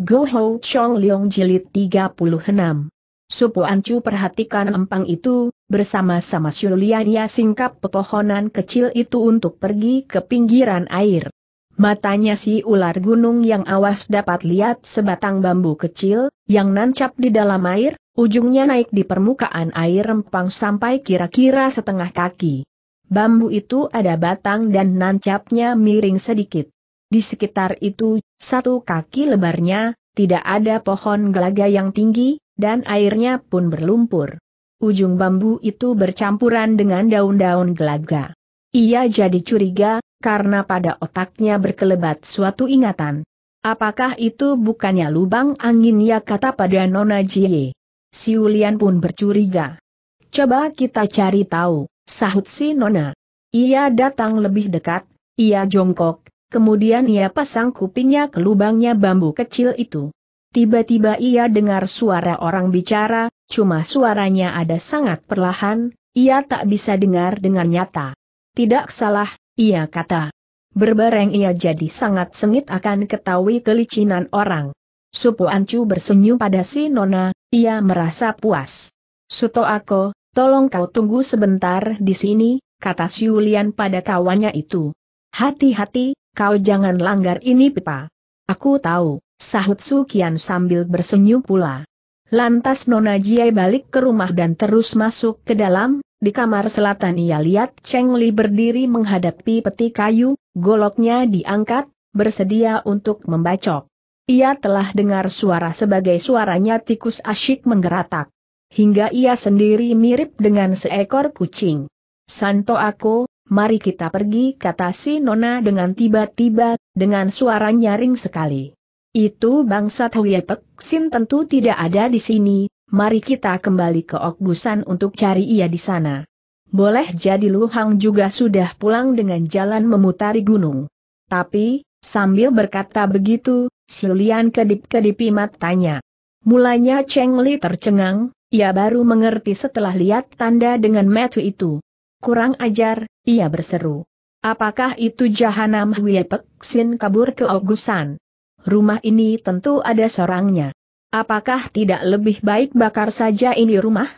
Go Ho Chong Leong Jilid 36. Supu Ancu perhatikan empang itu, bersama-sama Xulian ia singkap pepohonan kecil itu untuk pergi ke pinggiran air. Matanya si ular gunung yang awas dapat lihat sebatang bambu kecil, yang nancap di dalam air, ujungnya naik di permukaan air empang sampai kira-kira setengah kaki. Bambu itu ada batang dan nancapnya miring sedikit. Di sekitar itu, satu kaki lebarnya, tidak ada pohon gelaga yang tinggi, dan airnya pun berlumpur. Ujung bambu itu bercampuran dengan daun-daun gelaga. Ia jadi curiga, karena pada otaknya berkelebat suatu ingatan. Apakah itu bukannya lubang angin ya kata pada Nona Jie? Siulian pun bercuriga. Coba kita cari tahu, sahut si Nona. Ia datang lebih dekat, ia jongkok, Kemudian ia pasang kupingnya ke lubangnya bambu kecil itu. Tiba-tiba ia dengar suara orang bicara, cuma suaranya ada sangat perlahan, ia tak bisa dengar dengan nyata. Tidak salah, ia kata. Berbareng ia jadi sangat sengit akan ketahui kelicinan orang. Supu Ancu bersenyum pada si Nona, ia merasa puas. Suto Ako, tolong kau tunggu sebentar di sini, kata Siulian pada kawannya itu. Hati-hati, Kau jangan langgar ini pipa. Aku tahu, sahut Sukian sambil bersenyum pula. Lantas Nona Jiai balik ke rumah dan terus masuk ke dalam, di kamar selatan ia lihat Cheng Li berdiri menghadapi peti kayu, goloknya diangkat, bersedia untuk membacok. Ia telah dengar suara sebagai suaranya tikus asyik menggeratak. Hingga ia sendiri mirip dengan seekor kucing. Santo aku, mari kita pergi kata si Nona dengan tiba-tiba, dengan suara nyaring sekali. Itu bangsat Huye Sin tentu tidak ada di sini, mari kita kembali ke Okbusan untuk cari ia di sana. Boleh jadi Lu Hang juga sudah pulang dengan jalan memutari gunung. Tapi, sambil berkata begitu, Silian kedip-kedipi matanya. Mulanya Cheng Li tercengang, ia baru mengerti setelah lihat tanda dengan metu itu. Kurang ajar, ia berseru. Apakah itu Jahanam Huye Sin kabur ke Ogusan? Rumah ini tentu ada seorangnya. Apakah tidak lebih baik bakar saja ini rumah?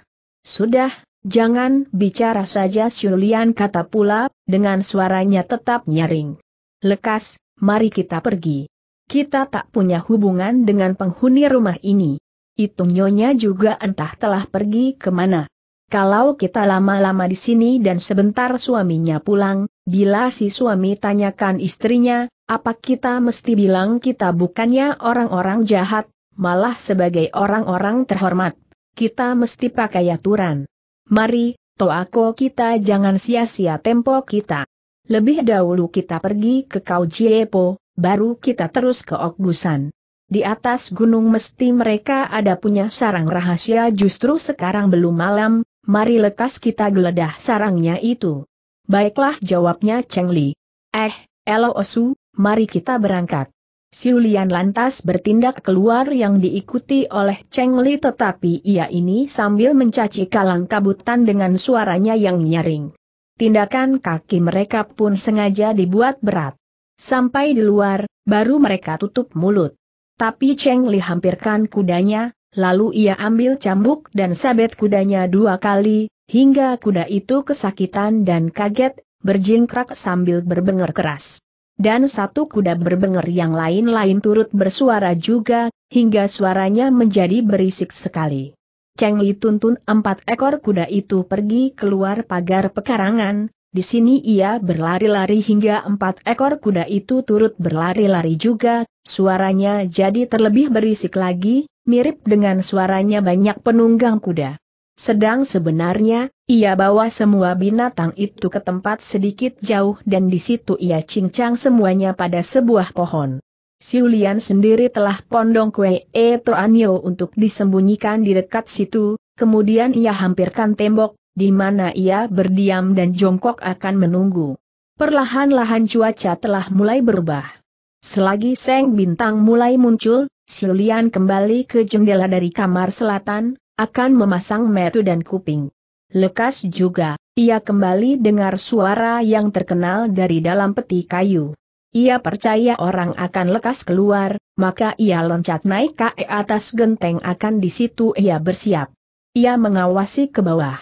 Sudah, jangan bicara saja Siulian kata pula, dengan suaranya tetap nyaring. Lekas, mari kita pergi. Kita tak punya hubungan dengan penghuni rumah ini. Itu nyonya juga entah telah pergi kemana. Kalau kita lama-lama di sini dan sebentar suaminya pulang, bila si suami tanyakan istrinya, apa kita mesti bilang kita bukannya orang-orang jahat, malah sebagai orang-orang terhormat. Kita mesti pakai aturan. Mari, toako kita jangan sia-sia tempo kita. Lebih dahulu kita pergi ke Kau Jiepo, baru kita terus ke Okgusan. Di atas gunung mesti mereka ada punya sarang rahasia justru sekarang belum malam, mari lekas kita geledah sarangnya itu. Baiklah jawabnya Cheng Li. Eh, Elo Osu, mari kita berangkat. Siulian lantas bertindak keluar yang diikuti oleh Cheng Li tetapi ia ini sambil mencaci kalang kabutan dengan suaranya yang nyaring. Tindakan kaki mereka pun sengaja dibuat berat. Sampai di luar, baru mereka tutup mulut. Tapi Cheng Li hampirkan kudanya, Lalu ia ambil cambuk dan sabet kudanya dua kali, hingga kuda itu kesakitan dan kaget, berjingkrak sambil berbenger keras. Dan satu kuda berbenger yang lain-lain turut bersuara juga, hingga suaranya menjadi berisik sekali. Cheng Li tuntun empat ekor kuda itu pergi keluar pagar pekarangan, di sini ia berlari-lari hingga empat ekor kuda itu turut berlari-lari juga, suaranya jadi terlebih berisik lagi, mirip dengan suaranya banyak penunggang kuda. Sedang sebenarnya, ia bawa semua binatang itu ke tempat sedikit jauh dan di situ ia cincang semuanya pada sebuah pohon. Siulian sendiri telah pondong kue e Anio untuk disembunyikan di dekat situ, kemudian ia hampirkan tembok, di mana ia berdiam dan jongkok akan menunggu. Perlahan-lahan cuaca telah mulai berubah. Selagi Seng Bintang mulai muncul, Siulian kembali ke jendela dari kamar selatan, akan memasang metu dan kuping. Lekas juga, ia kembali dengar suara yang terkenal dari dalam peti kayu. Ia percaya orang akan lekas keluar, maka ia loncat naik ke atas genteng akan di situ ia bersiap. Ia mengawasi ke bawah.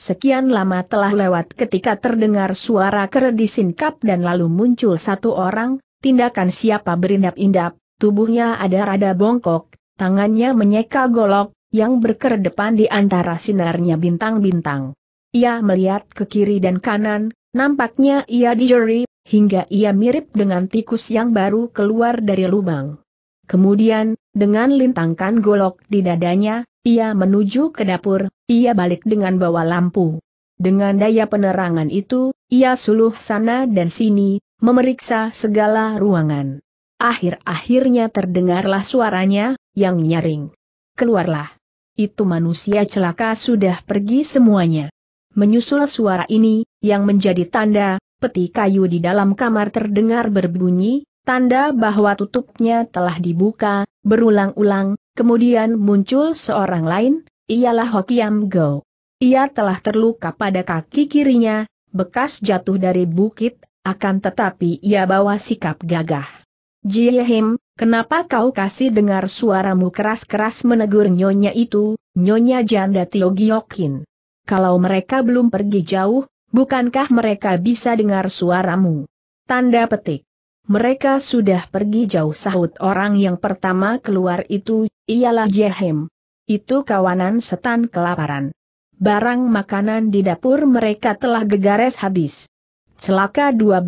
Sekian lama telah lewat ketika terdengar suara keredisin kap dan lalu muncul satu orang, tindakan siapa berindap-indap, tubuhnya ada rada bongkok, tangannya menyeka golok, yang berkedepan di antara sinarnya bintang-bintang. Ia melihat ke kiri dan kanan, nampaknya ia dijeri, hingga ia mirip dengan tikus yang baru keluar dari lubang. Kemudian, dengan lintangkan golok di dadanya, ia menuju ke dapur, ia balik dengan bawa lampu. Dengan daya penerangan itu, ia suluh sana dan sini, memeriksa segala ruangan. Akhir-akhirnya terdengarlah suaranya, yang nyaring. Keluarlah. Itu manusia celaka sudah pergi semuanya. Menyusul suara ini, yang menjadi tanda, peti kayu di dalam kamar terdengar berbunyi, tanda bahwa tutupnya telah dibuka, berulang-ulang, kemudian muncul seorang lain, ialah Hokiam Go. Ia telah terluka pada kaki kirinya, bekas jatuh dari bukit, akan tetapi ia bawa sikap gagah. Jiehim, kenapa kau kasih dengar suaramu keras-keras menegur nyonya itu, nyonya janda Tio Giokin? Kalau mereka belum pergi jauh, bukankah mereka bisa dengar suaramu? Tanda petik. Mereka sudah pergi jauh sahut orang yang pertama keluar itu, ialah Jehem. Itu kawanan setan kelaparan. Barang makanan di dapur mereka telah gegares habis. Celaka 12,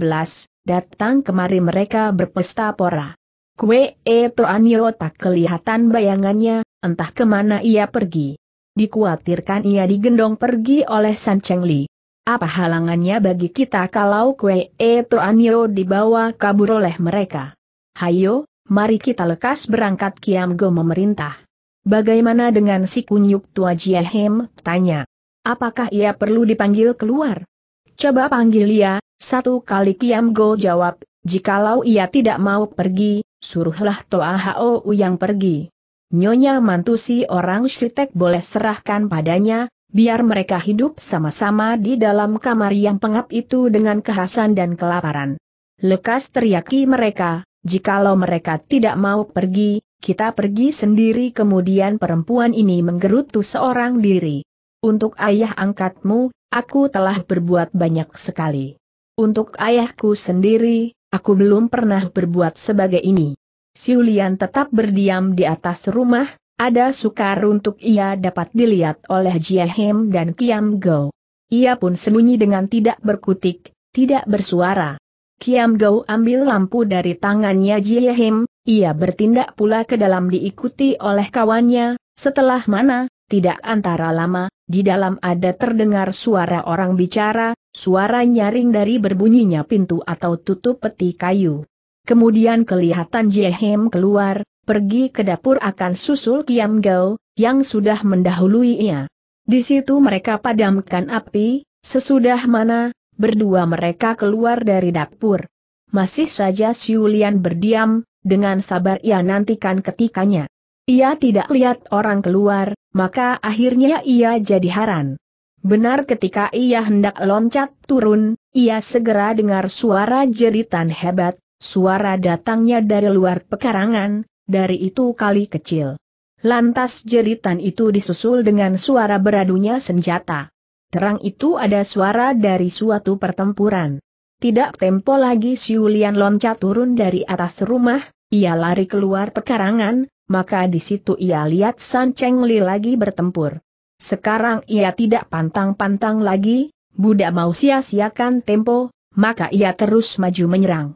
datang kemari mereka berpesta pora. Kue e Toanyo tak kelihatan bayangannya, entah kemana ia pergi. Dikuatirkan ia digendong pergi oleh San Cheng Li. Apa halangannya bagi kita kalau kue e Toanyo dibawa kabur oleh mereka? Hayo, mari kita lekas berangkat Kiam Go memerintah. Bagaimana dengan si kunyuk tua Jiehem? Tanya. Apakah ia perlu dipanggil keluar? Coba panggil ia, satu kali Kiam Go jawab, jikalau ia tidak mau pergi, suruhlah Toa Hao yang pergi. Nyonya mantu si orang Sitek boleh serahkan padanya, biar mereka hidup sama-sama di dalam kamar yang pengap itu dengan kehasan dan kelaparan. Lekas teriaki mereka, jikalau mereka tidak mau pergi, kita pergi sendiri kemudian perempuan ini menggerutu seorang diri. Untuk ayah angkatmu, aku telah berbuat banyak sekali. Untuk ayahku sendiri, aku belum pernah berbuat sebagai ini. Siulian tetap berdiam di atas rumah, ada sukar untuk ia dapat dilihat oleh Hem dan Kiam Go. Ia pun sembunyi dengan tidak berkutik, tidak bersuara. Kiam Go ambil lampu dari tangannya Hem, ia bertindak pula ke dalam diikuti oleh kawannya, setelah mana, tidak antara lama, di dalam ada terdengar suara orang bicara, suara nyaring dari berbunyinya pintu atau tutup peti kayu. Kemudian kelihatan Jehem keluar, pergi ke dapur akan susul Kiam Gao, yang sudah mendahului ia. Di situ mereka padamkan api, sesudah mana, berdua mereka keluar dari dapur. Masih saja Siulian berdiam, dengan sabar ia nantikan ketikanya. Ia tidak lihat orang keluar, maka akhirnya ia jadi haran. Benar ketika ia hendak loncat turun, ia segera dengar suara jeritan hebat, suara datangnya dari luar pekarangan, dari itu kali kecil. Lantas jeritan itu disusul dengan suara beradunya senjata. Terang itu ada suara dari suatu pertempuran. Tidak tempo lagi Siulian loncat turun dari atas rumah, ia lari keluar pekarangan, maka di situ ia lihat San Cheng Li lagi bertempur. Sekarang ia tidak pantang-pantang lagi, budak mau sia-siakan tempo, maka ia terus maju menyerang.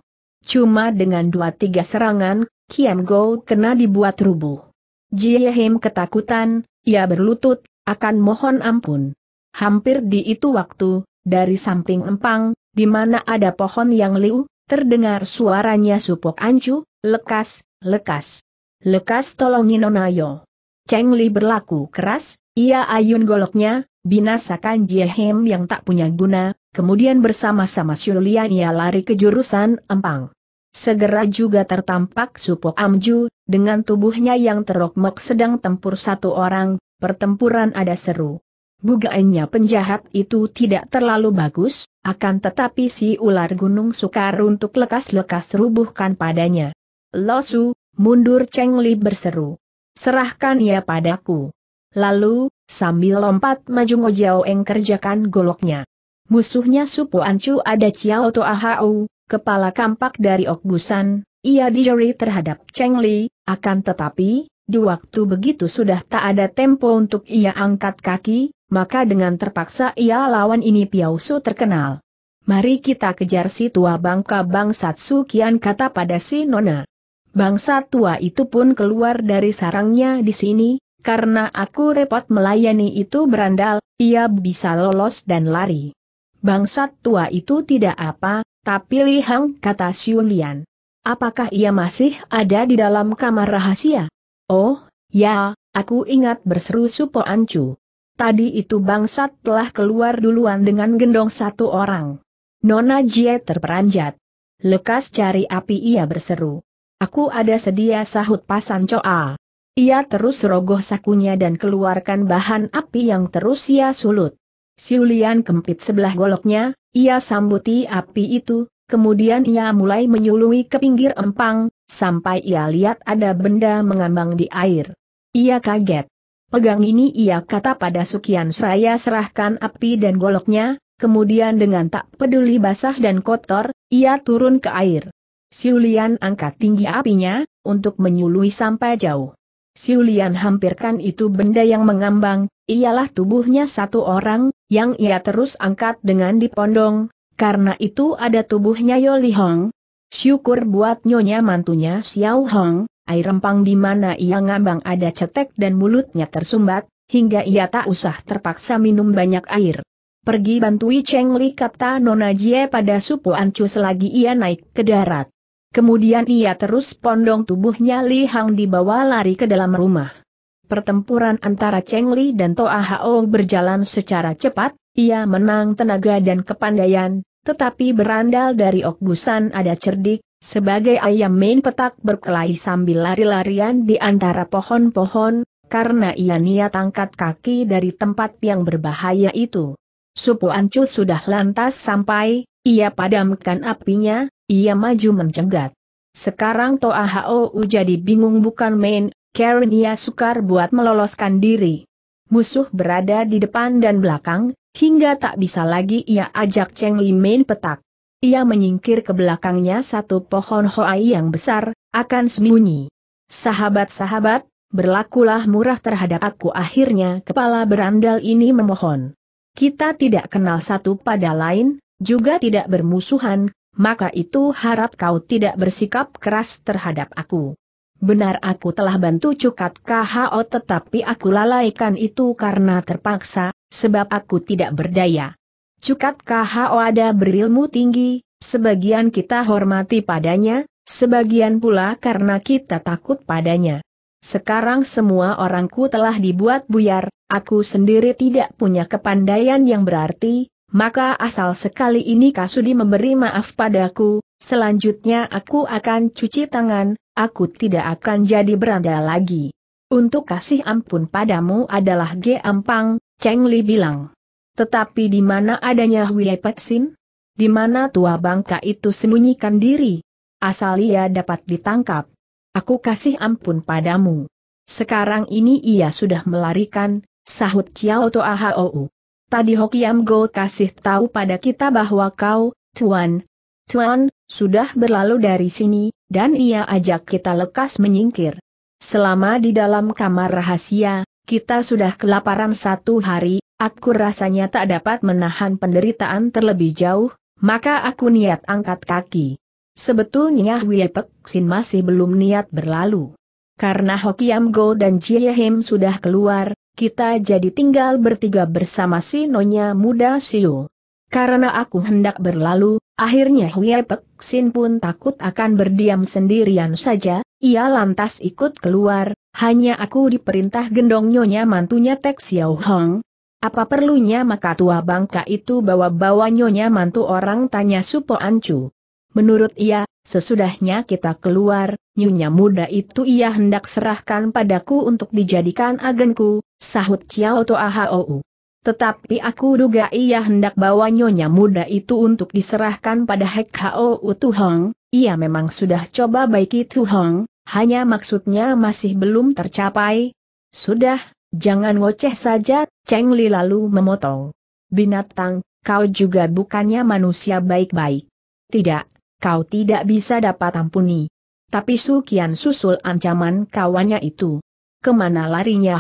Cuma dengan dua tiga serangan, Kiam Go kena dibuat rubuh. Jie Him ketakutan, ia berlutut, akan mohon ampun. Hampir di itu waktu, dari samping empang, di mana ada pohon yang liu, terdengar suaranya supok ancu, lekas, lekas. Lekas tolongin Onayo. Cheng Li berlaku keras, ia ayun goloknya, binasakan Jie yang tak punya guna, kemudian bersama-sama Shulian ia lari ke jurusan Empang. Segera juga tertampak Supo Amju, dengan tubuhnya yang terokmok sedang tempur satu orang, pertempuran ada seru. Bugaannya penjahat itu tidak terlalu bagus, akan tetapi si ular gunung sukar untuk lekas-lekas rubuhkan padanya. Losu, Mundur Cheng Li berseru. Serahkan ia padaku. Lalu, sambil lompat maju Ngojao Eng kerjakan goloknya. Musuhnya supo Ancu ada Chiao To Ahau, kepala kampak dari Okgusan, ia dijeri terhadap Cheng Li, akan tetapi, di waktu begitu sudah tak ada tempo untuk ia angkat kaki, maka dengan terpaksa ia lawan ini Piao Su terkenal. Mari kita kejar si tua bangka Bang Satsu Kian kata pada si Nona. Bangsa tua itu pun keluar dari sarangnya di sini, karena aku repot melayani itu berandal, ia bisa lolos dan lari. Bangsa tua itu tidak apa, tapi lihang kata Siulian. Apakah ia masih ada di dalam kamar rahasia? Oh, ya, aku ingat berseru Supo Ancu. Tadi itu bangsat telah keluar duluan dengan gendong satu orang. Nona Jie terperanjat. Lekas cari api ia berseru. Aku ada sedia sahut pasan coa. Ia terus rogoh sakunya dan keluarkan bahan api yang terus ia sulut. Siulian kempit sebelah goloknya, ia sambuti api itu, kemudian ia mulai menyului ke pinggir empang, sampai ia lihat ada benda mengambang di air. Ia kaget. Pegang ini ia kata pada Sukian Seraya serahkan api dan goloknya, kemudian dengan tak peduli basah dan kotor, ia turun ke air. Siulian angkat tinggi apinya, untuk menyului sampai jauh. Siulian hampirkan itu benda yang mengambang, ialah tubuhnya satu orang, yang ia terus angkat dengan dipondong, karena itu ada tubuhnya Yoli Hong. Syukur buat nyonya mantunya Xiao Hong, air rempang di mana ia ngambang ada cetek dan mulutnya tersumbat, hingga ia tak usah terpaksa minum banyak air. Pergi bantui Cheng Li kata Nona Jie pada Supu Ancu selagi ia naik ke darat. Kemudian ia terus pondong tubuhnya Li Hang dibawa lari ke dalam rumah. Pertempuran antara Cheng Li dan Toa Hao berjalan secara cepat, ia menang tenaga dan kepandaian, tetapi berandal dari Okgusan ada cerdik, sebagai ayam main petak berkelahi sambil lari-larian di antara pohon-pohon, karena ia niat angkat kaki dari tempat yang berbahaya itu. Supu Ancu sudah lantas sampai, ia padamkan apinya, ia maju mencegat. Sekarang Toa Hou jadi bingung bukan main, Karen ia sukar buat meloloskan diri. Musuh berada di depan dan belakang, hingga tak bisa lagi ia ajak Cheng Li main petak. Ia menyingkir ke belakangnya satu pohon hoai yang besar, akan sembunyi. Sahabat-sahabat, berlakulah murah terhadap aku akhirnya kepala berandal ini memohon. Kita tidak kenal satu pada lain, juga tidak bermusuhan, maka itu harap kau tidak bersikap keras terhadap aku. Benar aku telah bantu Cukat KHO tetapi aku lalaikan itu karena terpaksa, sebab aku tidak berdaya. Cukat KHO ada berilmu tinggi, sebagian kita hormati padanya, sebagian pula karena kita takut padanya. Sekarang semua orangku telah dibuat buyar, aku sendiri tidak punya kepandaian yang berarti, maka asal sekali ini Kasudi memberi maaf padaku, selanjutnya aku akan cuci tangan, aku tidak akan jadi beranda lagi. Untuk kasih ampun padamu adalah G. Ampang, Cheng Li bilang. Tetapi di mana adanya Hui Peksin? Di mana tua bangka itu sembunyikan diri? Asal ia dapat ditangkap. Aku kasih ampun padamu. Sekarang ini ia sudah melarikan, sahut Chiao Toa Hou. Tadi Hokiam Go kasih tahu pada kita bahwa kau, Tuan, Tuan, sudah berlalu dari sini, dan ia ajak kita lekas menyingkir. Selama di dalam kamar rahasia, kita sudah kelaparan satu hari, aku rasanya tak dapat menahan penderitaan terlebih jauh, maka aku niat angkat kaki. Sebetulnya Wiepek Sin masih belum niat berlalu. Karena Hokiam Go dan Jiehim sudah keluar, kita jadi tinggal bertiga bersama si Nonya Muda Siu. Karena aku hendak berlalu, akhirnya Hwie Pek Sin pun takut akan berdiam sendirian saja, ia lantas ikut keluar, hanya aku diperintah gendong nyonya mantunya Tek Xiao Hong. Apa perlunya maka tua bangka itu bawa-bawa nyonya mantu orang tanya Supo Ancu. Menurut ia, sesudahnya kita keluar, nyonya muda itu ia hendak serahkan padaku untuk dijadikan agenku, Sahut Chiao Toa Hou. Tetapi aku duga ia hendak bawa nyonya muda itu untuk diserahkan pada Hek Hao Tuhong, ia memang sudah coba baiki Tu Tuhong, hanya maksudnya masih belum tercapai. Sudah, jangan ngoceh saja, Cheng Li lalu memotong. Binatang, kau juga bukannya manusia baik-baik. Tidak, kau tidak bisa dapat ampuni. Tapi Su Kian susul ancaman kawannya itu. Kemana larinya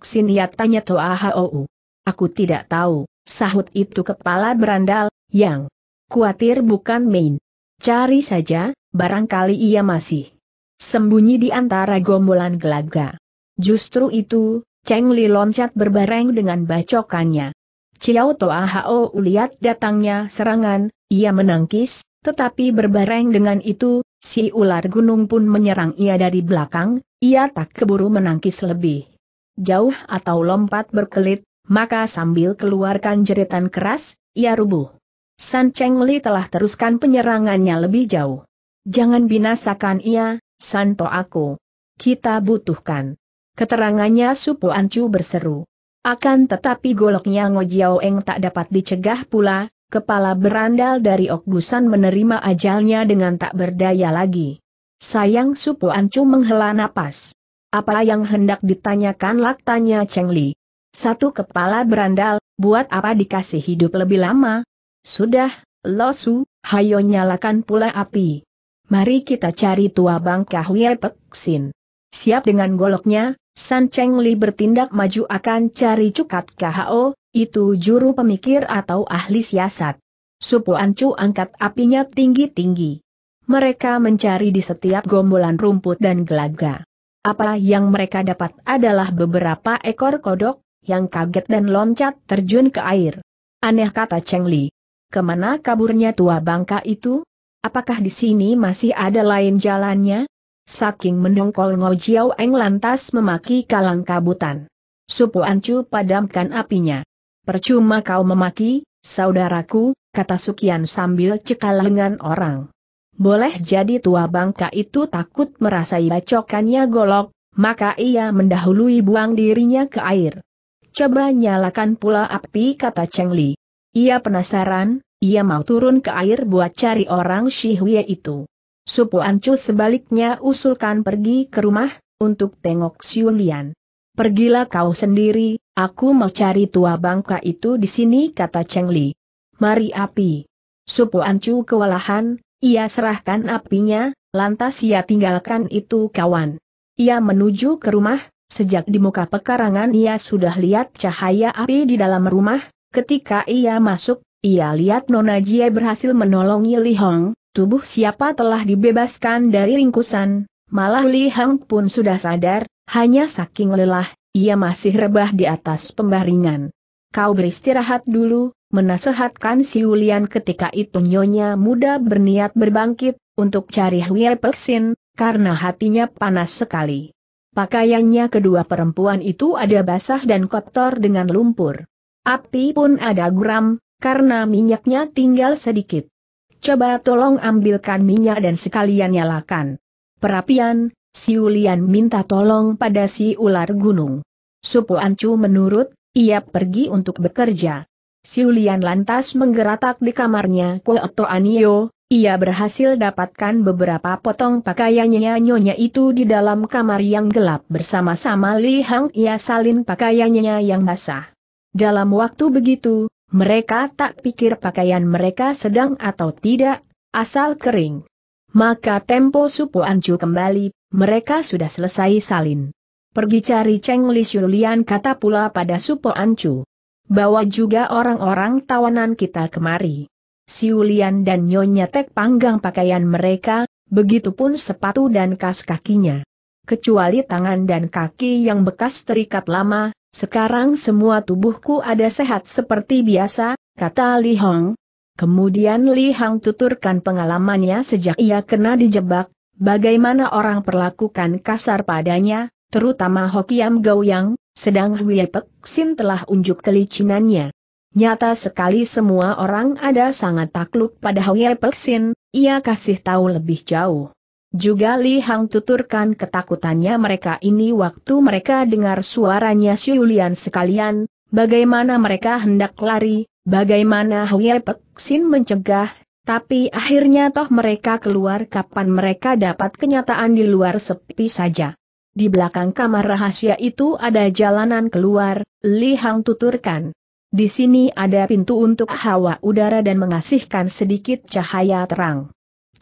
Sin Ia tanya Toa Hou. Aku tidak tahu, sahut itu kepala berandal, yang kuatir bukan main. Cari saja, barangkali ia masih sembunyi di antara gombolan gelaga. Justru itu, Cheng Li loncat berbareng dengan bacokannya. Ciao Toa Hao lihat datangnya serangan, ia menangkis, tetapi berbareng dengan itu, si ular gunung pun menyerang ia dari belakang, ia tak keburu menangkis lebih jauh atau lompat berkelit, maka sambil keluarkan jeritan keras, ia rubuh. San Cheng Li telah teruskan penyerangannya lebih jauh. Jangan binasakan ia, Santo aku. Kita butuhkan. Keterangannya Supu Ancu berseru. Akan tetapi goloknya Ngo Jiao Eng tak dapat dicegah pula, kepala berandal dari Okgusan menerima ajalnya dengan tak berdaya lagi. Sayang Supo Ancu menghela napas. Apa yang hendak ditanyakan lak tanya Cheng Li. Satu kepala berandal, buat apa dikasih hidup lebih lama? Sudah, Losu, hayo nyalakan pula api. Mari kita cari tua bangkah Hue Peksin. Siap dengan goloknya, San Cheng Li bertindak maju akan cari cukat KHO, itu juru pemikir atau ahli siasat. Supo Ancu angkat apinya tinggi-tinggi mereka mencari di setiap gombolan rumput dan gelaga. Apa yang mereka dapat adalah beberapa ekor kodok, yang kaget dan loncat terjun ke air. Aneh kata Cheng Li. Kemana kaburnya tua bangka itu? Apakah di sini masih ada lain jalannya? Saking mendongkol Ngo Jiao Eng lantas memaki kalang kabutan. Supu Ancu padamkan apinya. Percuma kau memaki, saudaraku, kata Sukian sambil cekal lengan orang boleh jadi tua bangka itu takut merasai bacokannya golok, maka ia mendahului buang dirinya ke air. Coba nyalakan pula api kata Cheng Li. Ia penasaran, ia mau turun ke air buat cari orang Shi Hui itu. Supu Ancu sebaliknya usulkan pergi ke rumah, untuk tengok Siulian. Pergilah kau sendiri, aku mau cari tua bangka itu di sini kata Cheng Li. Mari api. Supu Ancu kewalahan, ia serahkan apinya, lantas ia tinggalkan itu kawan. Ia menuju ke rumah, sejak di muka pekarangan ia sudah lihat cahaya api di dalam rumah, ketika ia masuk, ia lihat Nona Jie berhasil menolongi Li Hong, tubuh siapa telah dibebaskan dari ringkusan, malah Li Hong pun sudah sadar, hanya saking lelah, ia masih rebah di atas pembaringan. Kau beristirahat dulu, menasehatkan si Ulian ketika itu nyonya muda berniat berbangkit, untuk cari Hwie Peksin, karena hatinya panas sekali. Pakaiannya kedua perempuan itu ada basah dan kotor dengan lumpur. Api pun ada guram, karena minyaknya tinggal sedikit. Coba tolong ambilkan minyak dan sekalian nyalakan. Perapian, si Ulian minta tolong pada si ular gunung. Supu Ancu menurut, ia pergi untuk bekerja. Siulian lantas menggeratak di kamarnya Koepto Anio, ia berhasil dapatkan beberapa potong pakaiannya nyonya itu di dalam kamar yang gelap bersama-sama Li Hang ia salin pakaiannya yang basah. Dalam waktu begitu, mereka tak pikir pakaian mereka sedang atau tidak, asal kering. Maka tempo supu ancu kembali, mereka sudah selesai salin. Pergi cari Cheng Li Siulian kata pula pada supo ancu. Bawa juga orang-orang tawanan kita kemari. Siulian dan Nyonya Tek panggang pakaian mereka, begitupun sepatu dan kas kakinya. Kecuali tangan dan kaki yang bekas terikat lama, sekarang semua tubuhku ada sehat seperti biasa, kata Li Hong. Kemudian Li Hang tuturkan pengalamannya sejak ia kena dijebak, bagaimana orang perlakukan kasar padanya, terutama Hokiam Gouyang. Sedang Hwie Pek Sin telah unjuk kelicinannya. Nyata sekali semua orang ada sangat takluk pada Hwie Pek Sin, ia kasih tahu lebih jauh. Juga Li Hang tuturkan ketakutannya mereka ini waktu mereka dengar suaranya Siulian sekalian, bagaimana mereka hendak lari, bagaimana Hwie Pek Sin mencegah tapi akhirnya toh mereka keluar kapan mereka dapat kenyataan di luar sepi saja. Di belakang kamar rahasia itu ada jalanan keluar, Li Hang tuturkan. Di sini ada pintu untuk hawa udara dan mengasihkan sedikit cahaya terang.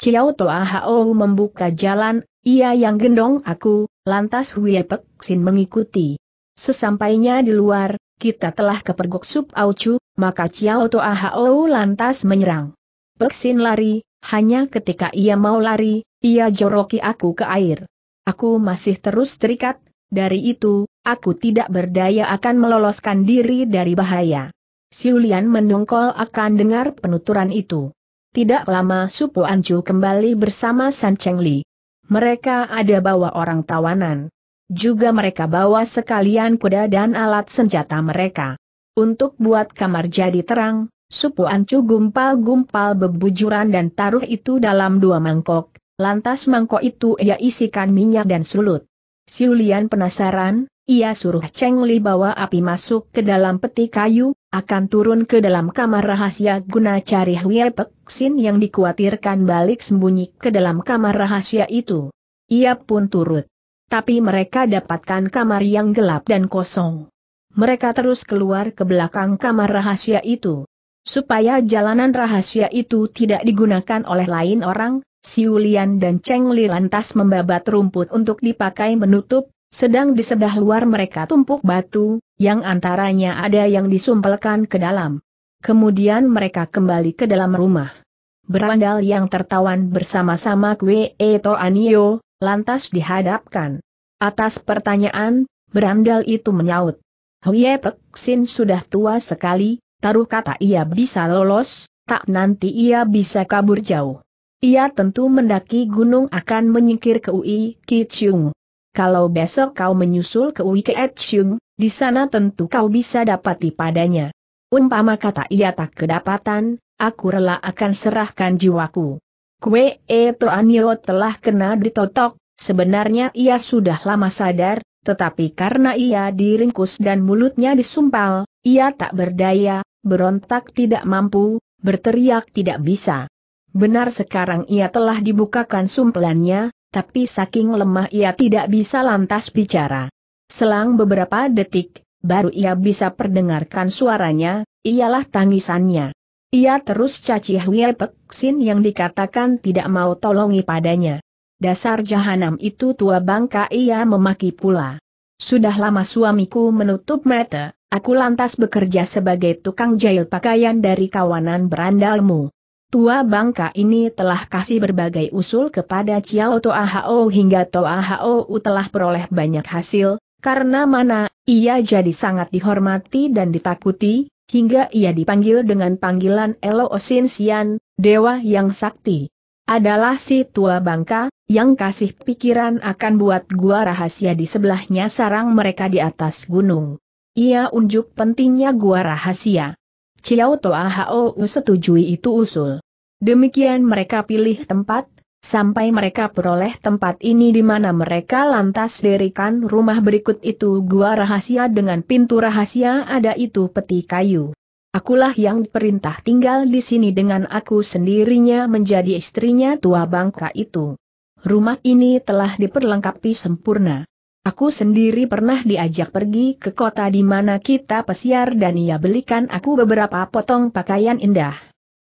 Chiao Toa Hao membuka jalan, ia yang gendong aku, lantas Hue Pek Sin mengikuti. Sesampainya di luar, kita telah kepergok Sub Aucu, maka Chiao Toa Hao lantas menyerang. Pek Sin lari, hanya ketika ia mau lari, ia joroki aku ke air aku masih terus terikat, dari itu, aku tidak berdaya akan meloloskan diri dari bahaya. Siulian mendongkol akan dengar penuturan itu. Tidak lama Supo Anju kembali bersama San Cheng Li. Mereka ada bawa orang tawanan. Juga mereka bawa sekalian kuda dan alat senjata mereka. Untuk buat kamar jadi terang, Supo Ancu gumpal-gumpal bebujuran dan taruh itu dalam dua mangkok, Lantas mangkok itu ia isikan minyak dan sulut. Siulian penasaran, ia suruh Cheng Li bawa api masuk ke dalam peti kayu, akan turun ke dalam kamar rahasia guna cari Hwie Pek yang dikhawatirkan balik sembunyi ke dalam kamar rahasia itu. Ia pun turut. Tapi mereka dapatkan kamar yang gelap dan kosong. Mereka terus keluar ke belakang kamar rahasia itu. Supaya jalanan rahasia itu tidak digunakan oleh lain orang, Siulian dan Cheng Li lantas membabat rumput untuk dipakai menutup, sedang di sebelah luar mereka tumpuk batu, yang antaranya ada yang disumpelkan ke dalam. Kemudian mereka kembali ke dalam rumah. Berandal yang tertawan bersama-sama Kwe Eto Anio, lantas dihadapkan. Atas pertanyaan, berandal itu menyaut. Hwie Peksin sudah tua sekali, taruh kata ia bisa lolos, tak nanti ia bisa kabur jauh. Ia tentu mendaki gunung akan menyingkir ke Ui Kichung. Kalau besok kau menyusul ke Ui Kichung, di sana tentu kau bisa dapati padanya. Umpama kata ia tak kedapatan, aku rela akan serahkan jiwaku. Kue E telah kena ditotok, sebenarnya ia sudah lama sadar, tetapi karena ia diringkus dan mulutnya disumpal, ia tak berdaya, berontak tidak mampu, berteriak tidak bisa. Benar sekarang ia telah dibukakan sumpelannya, tapi saking lemah ia tidak bisa lantas bicara. Selang beberapa detik, baru ia bisa perdengarkan suaranya, ialah tangisannya. Ia terus caci Hwie Peksin Sin yang dikatakan tidak mau tolongi padanya. Dasar jahanam itu tua bangka ia memaki pula. Sudah lama suamiku menutup mata, aku lantas bekerja sebagai tukang jahil pakaian dari kawanan berandalmu. Tua bangka ini telah kasih berbagai usul kepada Chiao Toa Hao hingga Toa Hao telah peroleh banyak hasil, karena mana, ia jadi sangat dihormati dan ditakuti, hingga ia dipanggil dengan panggilan Elo Osin Sian, Dewa Yang Sakti. Adalah si tua bangka, yang kasih pikiran akan buat gua rahasia di sebelahnya sarang mereka di atas gunung. Ia unjuk pentingnya gua rahasia. Chiao Toa Hou setujui itu usul. Demikian mereka pilih tempat, sampai mereka peroleh tempat ini di mana mereka lantas dirikan rumah berikut itu gua rahasia dengan pintu rahasia ada itu peti kayu. Akulah yang diperintah tinggal di sini dengan aku sendirinya menjadi istrinya tua bangka itu. Rumah ini telah diperlengkapi sempurna. Aku sendiri pernah diajak pergi ke kota di mana kita pesiar dan ia belikan aku beberapa potong pakaian indah.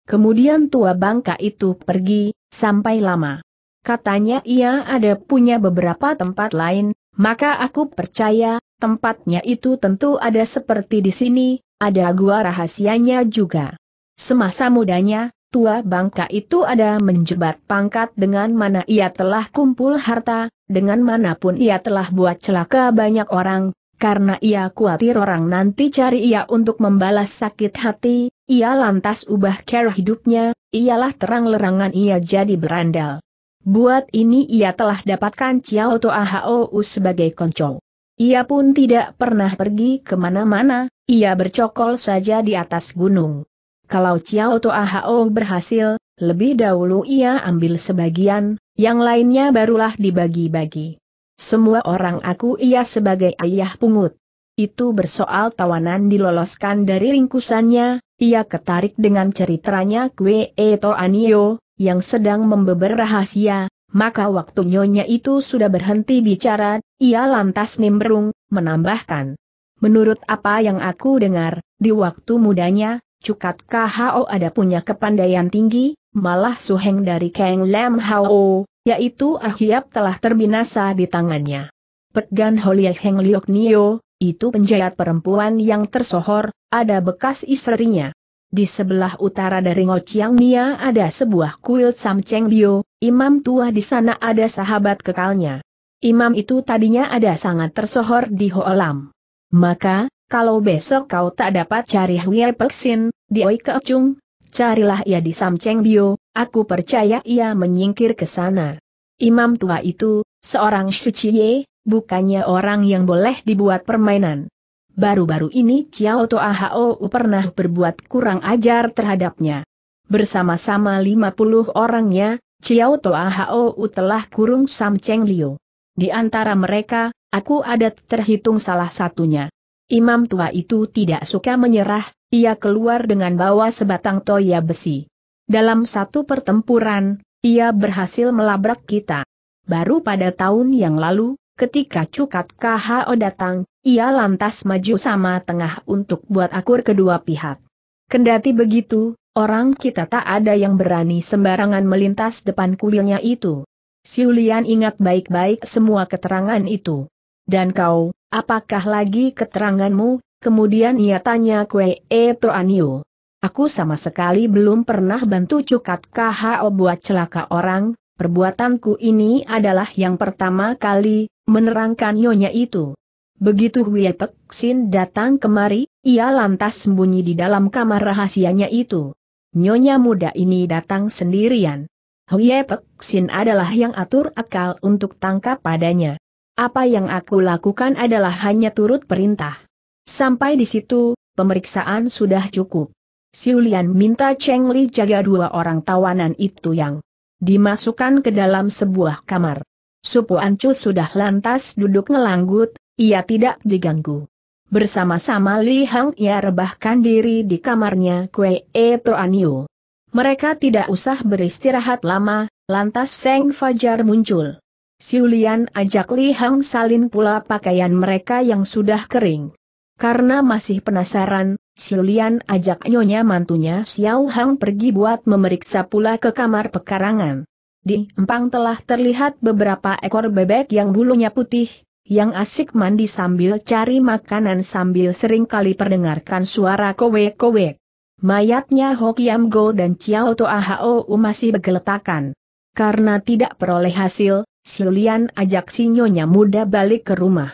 Kemudian tua bangka itu pergi, sampai lama. Katanya ia ada punya beberapa tempat lain, maka aku percaya, tempatnya itu tentu ada seperti di sini, ada gua rahasianya juga. Semasa mudanya, tua bangka itu ada menjebat pangkat dengan mana ia telah kumpul harta, dengan manapun ia telah buat celaka banyak orang, karena ia khawatir orang nanti cari ia untuk membalas sakit hati, ia lantas ubah cara hidupnya, ialah terang-lerangan ia jadi berandal. Buat ini ia telah dapatkan Ciao Toa Hou sebagai konco. Ia pun tidak pernah pergi kemana-mana, ia bercokol saja di atas gunung. Kalau Chiao Hao berhasil, lebih dahulu ia ambil sebagian, yang lainnya barulah dibagi-bagi. Semua orang aku ia sebagai ayah pungut. Itu bersoal tawanan diloloskan dari ringkusannya, ia ketarik dengan ceritanya Kwe Eto Anio, yang sedang membeber rahasia, maka waktu nyonya itu sudah berhenti bicara, ia lantas nimbrung, menambahkan. Menurut apa yang aku dengar, di waktu mudanya, Cukat KHO ada punya kepandaian tinggi, malah suheng dari Kang Lam Hao, yaitu Ahiap telah terbinasa di tangannya. Petgan Holiah Heng Liok Nio, itu penjahat perempuan yang tersohor, ada bekas istrinya. Di sebelah utara dari Chiang Nia ada sebuah kuil Sam Cheng Bio, imam tua di sana ada sahabat kekalnya. Imam itu tadinya ada sangat tersohor di Lam. Maka, kalau besok kau tak dapat cari Hwie Peksin, di Oi Keocung, carilah ia di Samcheng Bio, aku percaya ia menyingkir ke sana. Imam tua itu, seorang Ye, bukannya orang yang boleh dibuat permainan. Baru-baru ini Chiao Toa Hao pernah berbuat kurang ajar terhadapnya. Bersama-sama 50 orangnya, Chiao Toa Hao telah kurung Sam Cheng Liu. Di antara mereka, aku adat terhitung salah satunya. Imam tua itu tidak suka menyerah, ia keluar dengan bawa sebatang toya besi. Dalam satu pertempuran, ia berhasil melabrak kita. Baru pada tahun yang lalu, ketika Cukat KHO datang, ia lantas maju sama tengah untuk buat akur kedua pihak. Kendati begitu, orang kita tak ada yang berani sembarangan melintas depan kuilnya itu. Siulian ingat baik-baik semua keterangan itu. Dan kau, apakah lagi keteranganmu? Kemudian ia tanya Kwe E Toanio. Aku sama sekali belum pernah bantu Cukat KHO buat celaka orang, perbuatanku ini adalah yang pertama kali, menerangkan nyonya itu. Begitu Hwie Peksin Sin datang kemari, ia lantas sembunyi di dalam kamar rahasianya itu. Nyonya muda ini datang sendirian. Hwie Peksin Sin adalah yang atur akal untuk tangkap padanya. Apa yang aku lakukan adalah hanya turut perintah. Sampai di situ, pemeriksaan sudah cukup. Siulian minta Cheng Li jaga dua orang tawanan itu yang dimasukkan ke dalam sebuah kamar. Supu Ancu sudah lantas duduk ngelanggut, ia tidak diganggu. Bersama-sama Li Hang ia rebahkan diri di kamarnya Kue E Toanio. Mereka tidak usah beristirahat lama, lantas Seng Fajar muncul. Siulian ajak Li Hang salin pula pakaian mereka yang sudah kering. Karena masih penasaran, Siulian ajak nyonya mantunya Xiao Hang pergi buat memeriksa pula ke kamar pekarangan. Di empang telah terlihat beberapa ekor bebek yang bulunya putih, yang asik mandi sambil cari makanan sambil seringkali perdengarkan suara kowek-kowek. Mayatnya Hokiam Go dan Chiao Toa Hao masih bergeletakan. Karena tidak peroleh hasil, Silian ajak si nyonya muda balik ke rumah.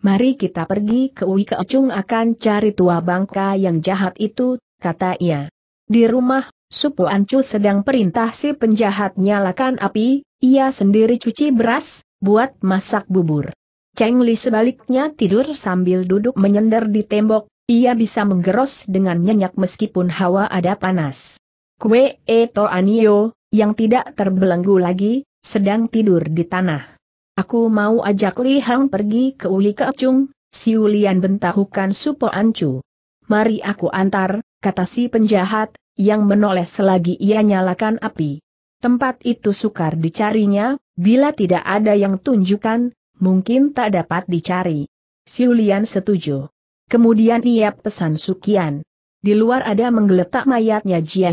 Mari kita pergi ke Ui Keocung akan cari tua bangka yang jahat itu, kata ia. Di rumah, Supu Ancu sedang perintah si penjahat nyalakan api, ia sendiri cuci beras, buat masak bubur. Cheng Li sebaliknya tidur sambil duduk menyender di tembok, ia bisa menggeros dengan nyenyak meskipun hawa ada panas. Kue eto anio, yang tidak terbelenggu lagi, sedang tidur di tanah. Aku mau ajak Li Hang pergi ke Uhi Keacung, si Ulian bentahukan Supo Ancu. Mari aku antar, kata si penjahat, yang menoleh selagi ia nyalakan api. Tempat itu sukar dicarinya, bila tidak ada yang tunjukkan, mungkin tak dapat dicari. Si Ulian setuju. Kemudian ia pesan Sukian. Di luar ada menggeletak mayatnya Jia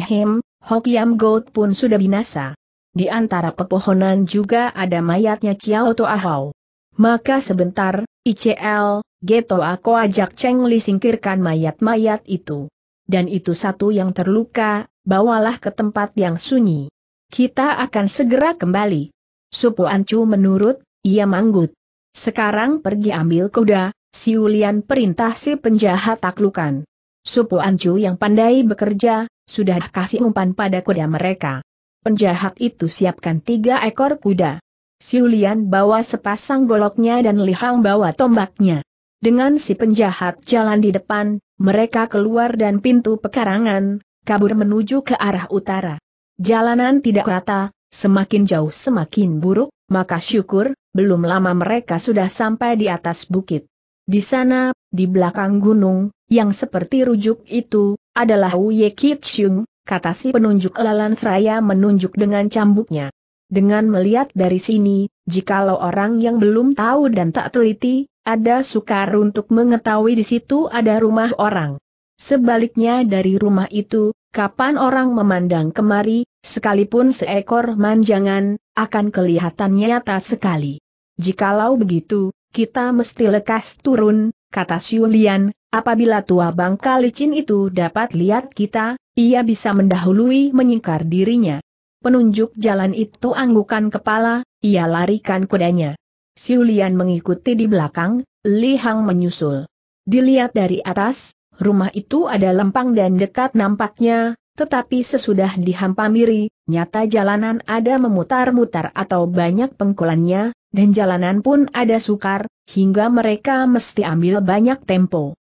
Hokiam Gold pun sudah binasa. Di antara pepohonan juga ada mayatnya Chiao Ahau. Maka sebentar, ICL, Geto aku ajak Cheng Li singkirkan mayat-mayat itu. Dan itu satu yang terluka, bawalah ke tempat yang sunyi. Kita akan segera kembali. Supu Ancu menurut, ia manggut. Sekarang pergi ambil kuda, Siulian perintah si penjahat taklukan. Supu Ancu yang pandai bekerja, sudah kasih umpan pada kuda mereka. Penjahat itu siapkan tiga ekor kuda. Siulian bawa sepasang goloknya dan Lihang bawa tombaknya. Dengan si penjahat jalan di depan, mereka keluar dan pintu pekarangan, kabur menuju ke arah utara. Jalanan tidak rata, semakin jauh semakin buruk, maka syukur, belum lama mereka sudah sampai di atas bukit. Di sana, di belakang gunung, yang seperti rujuk itu, adalah Wu Uye Kitchung, kata si penunjuk Lalan Seraya menunjuk dengan cambuknya. Dengan melihat dari sini, jikalau orang yang belum tahu dan tak teliti, ada sukar untuk mengetahui di situ ada rumah orang. Sebaliknya dari rumah itu, kapan orang memandang kemari, sekalipun seekor manjangan, akan kelihatan nyata sekali. Jikalau begitu, kita mesti lekas turun, kata Siulian, Apabila tua bangka licin itu dapat lihat kita, ia bisa mendahului menyingkar dirinya. Penunjuk jalan itu anggukan kepala, ia larikan kudanya. Siulian mengikuti di belakang, Li Hang menyusul. Dilihat dari atas, rumah itu ada lempang dan dekat nampaknya, tetapi sesudah dihampa miri, nyata jalanan ada memutar-mutar atau banyak pengkolannya, dan jalanan pun ada sukar, hingga mereka mesti ambil banyak tempo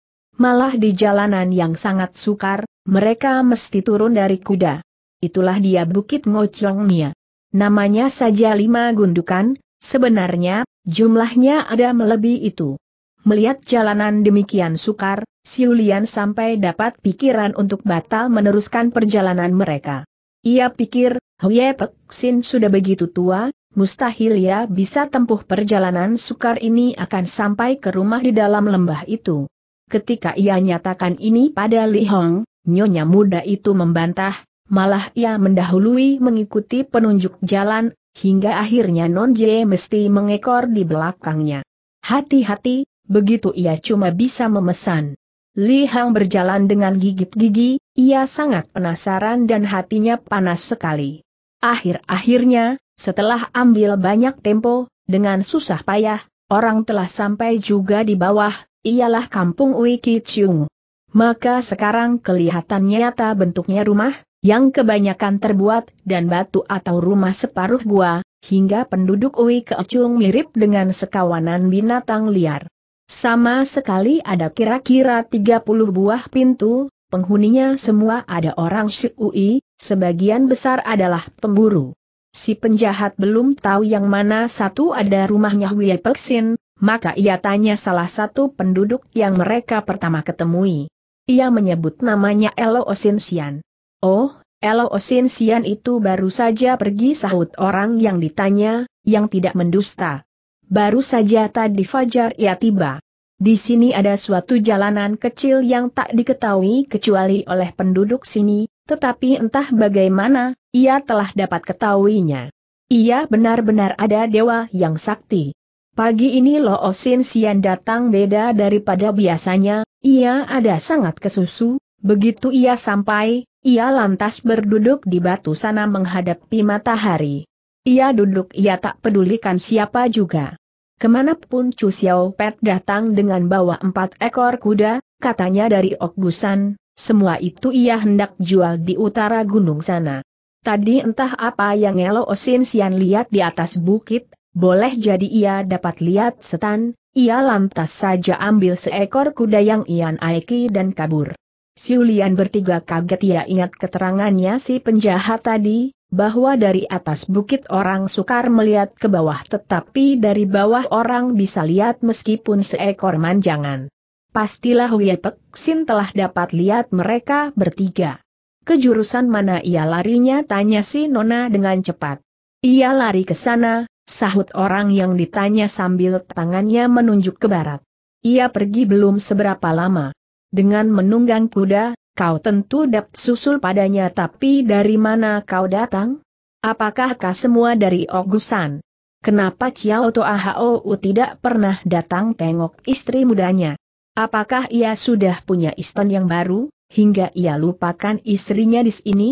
malah di jalanan yang sangat sukar, mereka mesti turun dari kuda. Itulah dia Bukit Ngocong Mia. Namanya saja lima gundukan, sebenarnya, jumlahnya ada melebihi itu. Melihat jalanan demikian sukar, Siulian sampai dapat pikiran untuk batal meneruskan perjalanan mereka. Ia pikir, Huye Pek Sin sudah begitu tua, mustahil ia bisa tempuh perjalanan sukar ini akan sampai ke rumah di dalam lembah itu. Ketika ia nyatakan ini pada Li Hong, nyonya muda itu membantah, malah ia mendahului mengikuti penunjuk jalan, hingga akhirnya Non Jie mesti mengekor di belakangnya. Hati-hati, begitu ia cuma bisa memesan. Li Hong berjalan dengan gigit gigi, ia sangat penasaran dan hatinya panas sekali. Akhir-akhirnya, setelah ambil banyak tempo, dengan susah payah, orang telah sampai juga di bawah, ialah kampung Uiki Chung. Maka sekarang kelihatan nyata bentuknya rumah, yang kebanyakan terbuat dan batu atau rumah separuh gua, hingga penduduk Ui Keocung mirip dengan sekawanan binatang liar. Sama sekali ada kira-kira 30 buah pintu, penghuninya semua ada orang si Ui, sebagian besar adalah pemburu. Si penjahat belum tahu yang mana satu ada rumahnya Wei Peksin, maka ia tanya salah satu penduduk yang mereka pertama ketemui. Ia menyebut namanya Elo Sian. Oh, Elo Sian itu baru saja pergi sahut orang yang ditanya, yang tidak mendusta. Baru saja tadi Fajar ia tiba. Di sini ada suatu jalanan kecil yang tak diketahui kecuali oleh penduduk sini, tetapi entah bagaimana, ia telah dapat ketahuinya. Ia benar-benar ada dewa yang sakti. Pagi ini Lo Osin Sian datang beda daripada biasanya, ia ada sangat kesusu, begitu ia sampai, ia lantas berduduk di batu sana menghadapi matahari. Ia duduk ia tak pedulikan siapa juga. Kemanapun Chu Xiao Pet datang dengan bawa empat ekor kuda, katanya dari Okgusan, semua itu ia hendak jual di utara gunung sana. Tadi entah apa yang Elo Osin Sian lihat di atas bukit, boleh jadi ia dapat lihat setan, ia lantas saja ambil seekor kuda yang Ian Aiki dan kabur. Siulian bertiga kaget ia ingat keterangannya si penjahat tadi, bahwa dari atas bukit orang sukar melihat ke bawah tetapi dari bawah orang bisa lihat meskipun seekor manjangan. Pastilah Wei telah dapat lihat mereka bertiga. Kejurusan mana ia larinya tanya si Nona dengan cepat. Ia lari ke sana, sahut orang yang ditanya sambil tangannya menunjuk ke barat. Ia pergi belum seberapa lama. Dengan menunggang kuda, kau tentu dapat susul padanya tapi dari mana kau datang? Apakah kau semua dari Ogusan? Kenapa Chiao To Hao tidak pernah datang tengok istri mudanya? Apakah ia sudah punya istan yang baru, hingga ia lupakan istrinya di sini?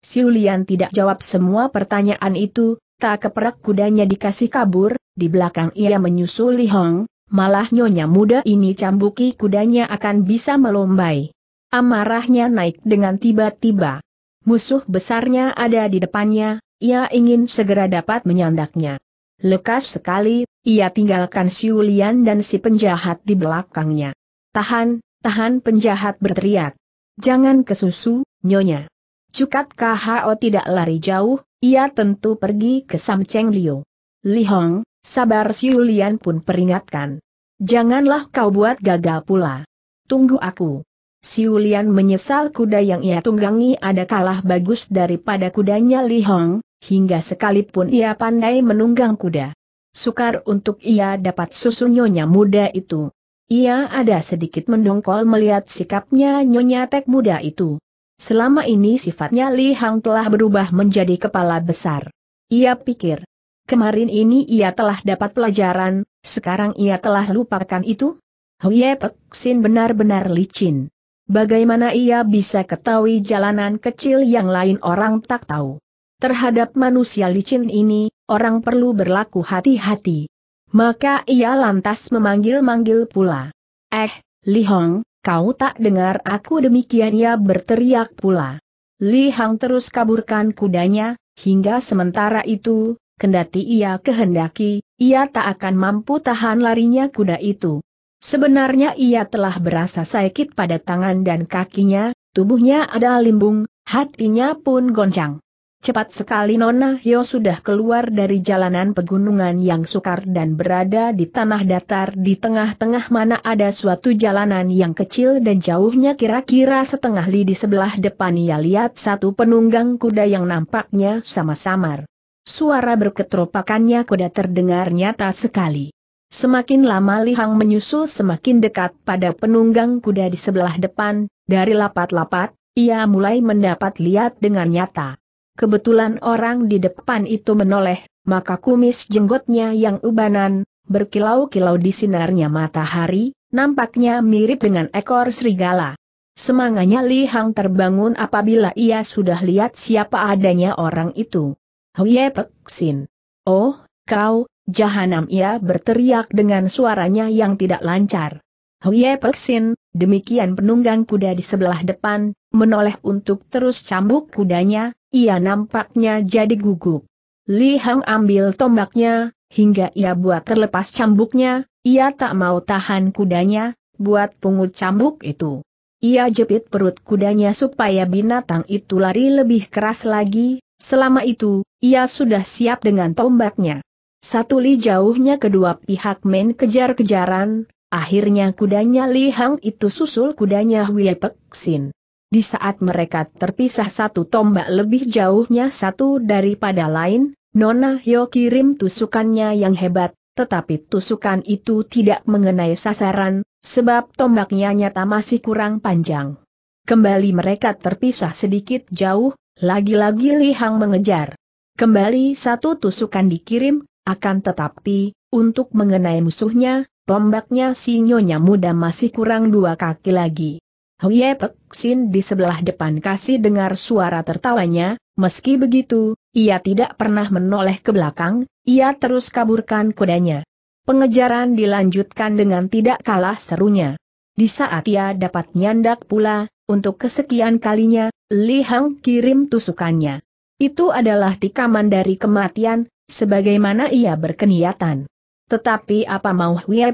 Siulian tidak jawab semua pertanyaan itu, tak keperak kudanya dikasih kabur, di belakang ia menyusul Li Hong, malah nyonya muda ini cambuki kudanya akan bisa melombai. Amarahnya naik dengan tiba-tiba. Musuh besarnya ada di depannya, ia ingin segera dapat menyandaknya. Lekas sekali, ia tinggalkan si Ulian dan si penjahat di belakangnya. Tahan, tahan penjahat berteriak. Jangan kesusu, Nyonya. Cukat KHO tidak lari jauh, ia tentu pergi ke Sam Cheng Liu. Li Hong, sabar Siulian pun peringatkan. Janganlah kau buat gagal pula. Tunggu aku. Siulian menyesal kuda yang ia tunggangi ada kalah bagus daripada kudanya Li Hong, hingga sekalipun ia pandai menunggang kuda. Sukar untuk ia dapat susu nyonya muda itu. Ia ada sedikit mendongkol melihat sikapnya Nyonya Tek muda itu. Selama ini sifatnya Li Hang telah berubah menjadi kepala besar. Ia pikir, kemarin ini ia telah dapat pelajaran, sekarang ia telah lupakan itu? Huye Pek Sin benar-benar licin. Bagaimana ia bisa ketahui jalanan kecil yang lain orang tak tahu? Terhadap manusia licin ini, orang perlu berlaku hati-hati. Maka ia lantas memanggil-manggil pula. Eh, Li Hong, Kau tak dengar aku demikian ia berteriak pula. Li Hang terus kaburkan kudanya, hingga sementara itu, kendati ia kehendaki, ia tak akan mampu tahan larinya kuda itu. Sebenarnya ia telah berasa sakit pada tangan dan kakinya, tubuhnya ada limbung, hatinya pun goncang. Cepat sekali Nona yo sudah keluar dari jalanan pegunungan yang sukar dan berada di tanah datar di tengah-tengah mana ada suatu jalanan yang kecil dan jauhnya kira-kira setengah li di sebelah depan ia lihat satu penunggang kuda yang nampaknya sama samar. Suara berketropakannya kuda terdengar nyata sekali. Semakin lama Li Hang menyusul semakin dekat pada penunggang kuda di sebelah depan, dari lapat-lapat, ia mulai mendapat lihat dengan nyata. Kebetulan orang di depan itu menoleh, maka kumis jenggotnya yang ubanan, berkilau-kilau di sinarnya matahari, nampaknya mirip dengan ekor serigala. Semangatnya Li Hang terbangun apabila ia sudah lihat siapa adanya orang itu. Huye Pek Sin. Oh, kau, jahanam ia berteriak dengan suaranya yang tidak lancar. Huye Pek Sin, demikian penunggang kuda di sebelah depan, menoleh untuk terus cambuk kudanya, ia nampaknya jadi gugup. Li Hang ambil tombaknya, hingga ia buat terlepas cambuknya, ia tak mau tahan kudanya, buat pungut cambuk itu. Ia jepit perut kudanya supaya binatang itu lari lebih keras lagi, selama itu, ia sudah siap dengan tombaknya. Satu li jauhnya kedua pihak men kejar-kejaran, akhirnya kudanya Li Hang itu susul kudanya Pek Sin. Di saat mereka terpisah satu tombak lebih jauhnya satu daripada lain, Nona Hyo kirim tusukannya yang hebat, tetapi tusukan itu tidak mengenai sasaran, sebab tombaknya nyata masih kurang panjang. Kembali mereka terpisah sedikit jauh, lagi-lagi Li Hang mengejar. Kembali satu tusukan dikirim, akan tetapi, untuk mengenai musuhnya, tombaknya si nyonya muda masih kurang dua kaki lagi. Huye Peksin di sebelah depan kasih dengar suara tertawanya, meski begitu, ia tidak pernah menoleh ke belakang, ia terus kaburkan kudanya. Pengejaran dilanjutkan dengan tidak kalah serunya. Di saat ia dapat nyandak pula, untuk kesekian kalinya, Li Hang kirim tusukannya. Itu adalah tikaman dari kematian, sebagaimana ia berkeniatan. Tetapi apa mau Huye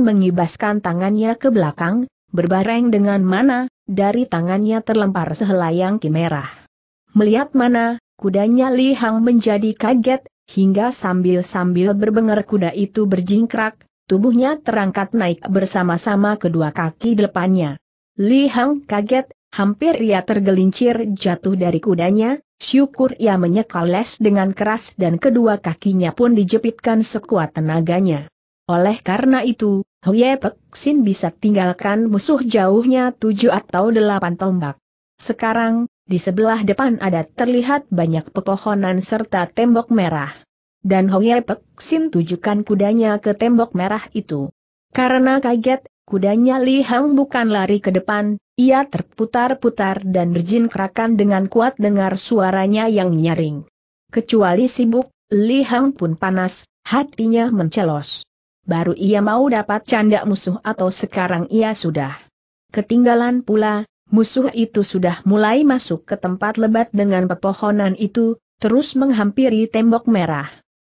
mengibaskan tangannya ke belakang, berbareng dengan mana, dari tangannya terlempar sehelai yang kemerah. Melihat mana, kudanya Li Hang menjadi kaget, hingga sambil-sambil berbengar kuda itu berjingkrak, tubuhnya terangkat naik bersama-sama kedua kaki depannya. Li Hang kaget, hampir ia tergelincir jatuh dari kudanya, syukur ia menyekales dengan keras dan kedua kakinya pun dijepitkan sekuat tenaganya. Oleh karena itu, Huye Sin bisa tinggalkan musuh jauhnya tujuh atau delapan tombak. Sekarang, di sebelah depan ada terlihat banyak pepohonan serta tembok merah. Dan Huye Sin tujukan kudanya ke tembok merah itu. Karena kaget, kudanya Li Hang bukan lari ke depan, ia terputar-putar dan berjingkrakan dengan kuat dengar suaranya yang nyaring. Kecuali sibuk, Li Hang pun panas, hatinya mencelos baru ia mau dapat canda musuh atau sekarang ia sudah. Ketinggalan pula, musuh itu sudah mulai masuk ke tempat lebat dengan pepohonan itu, terus menghampiri tembok merah.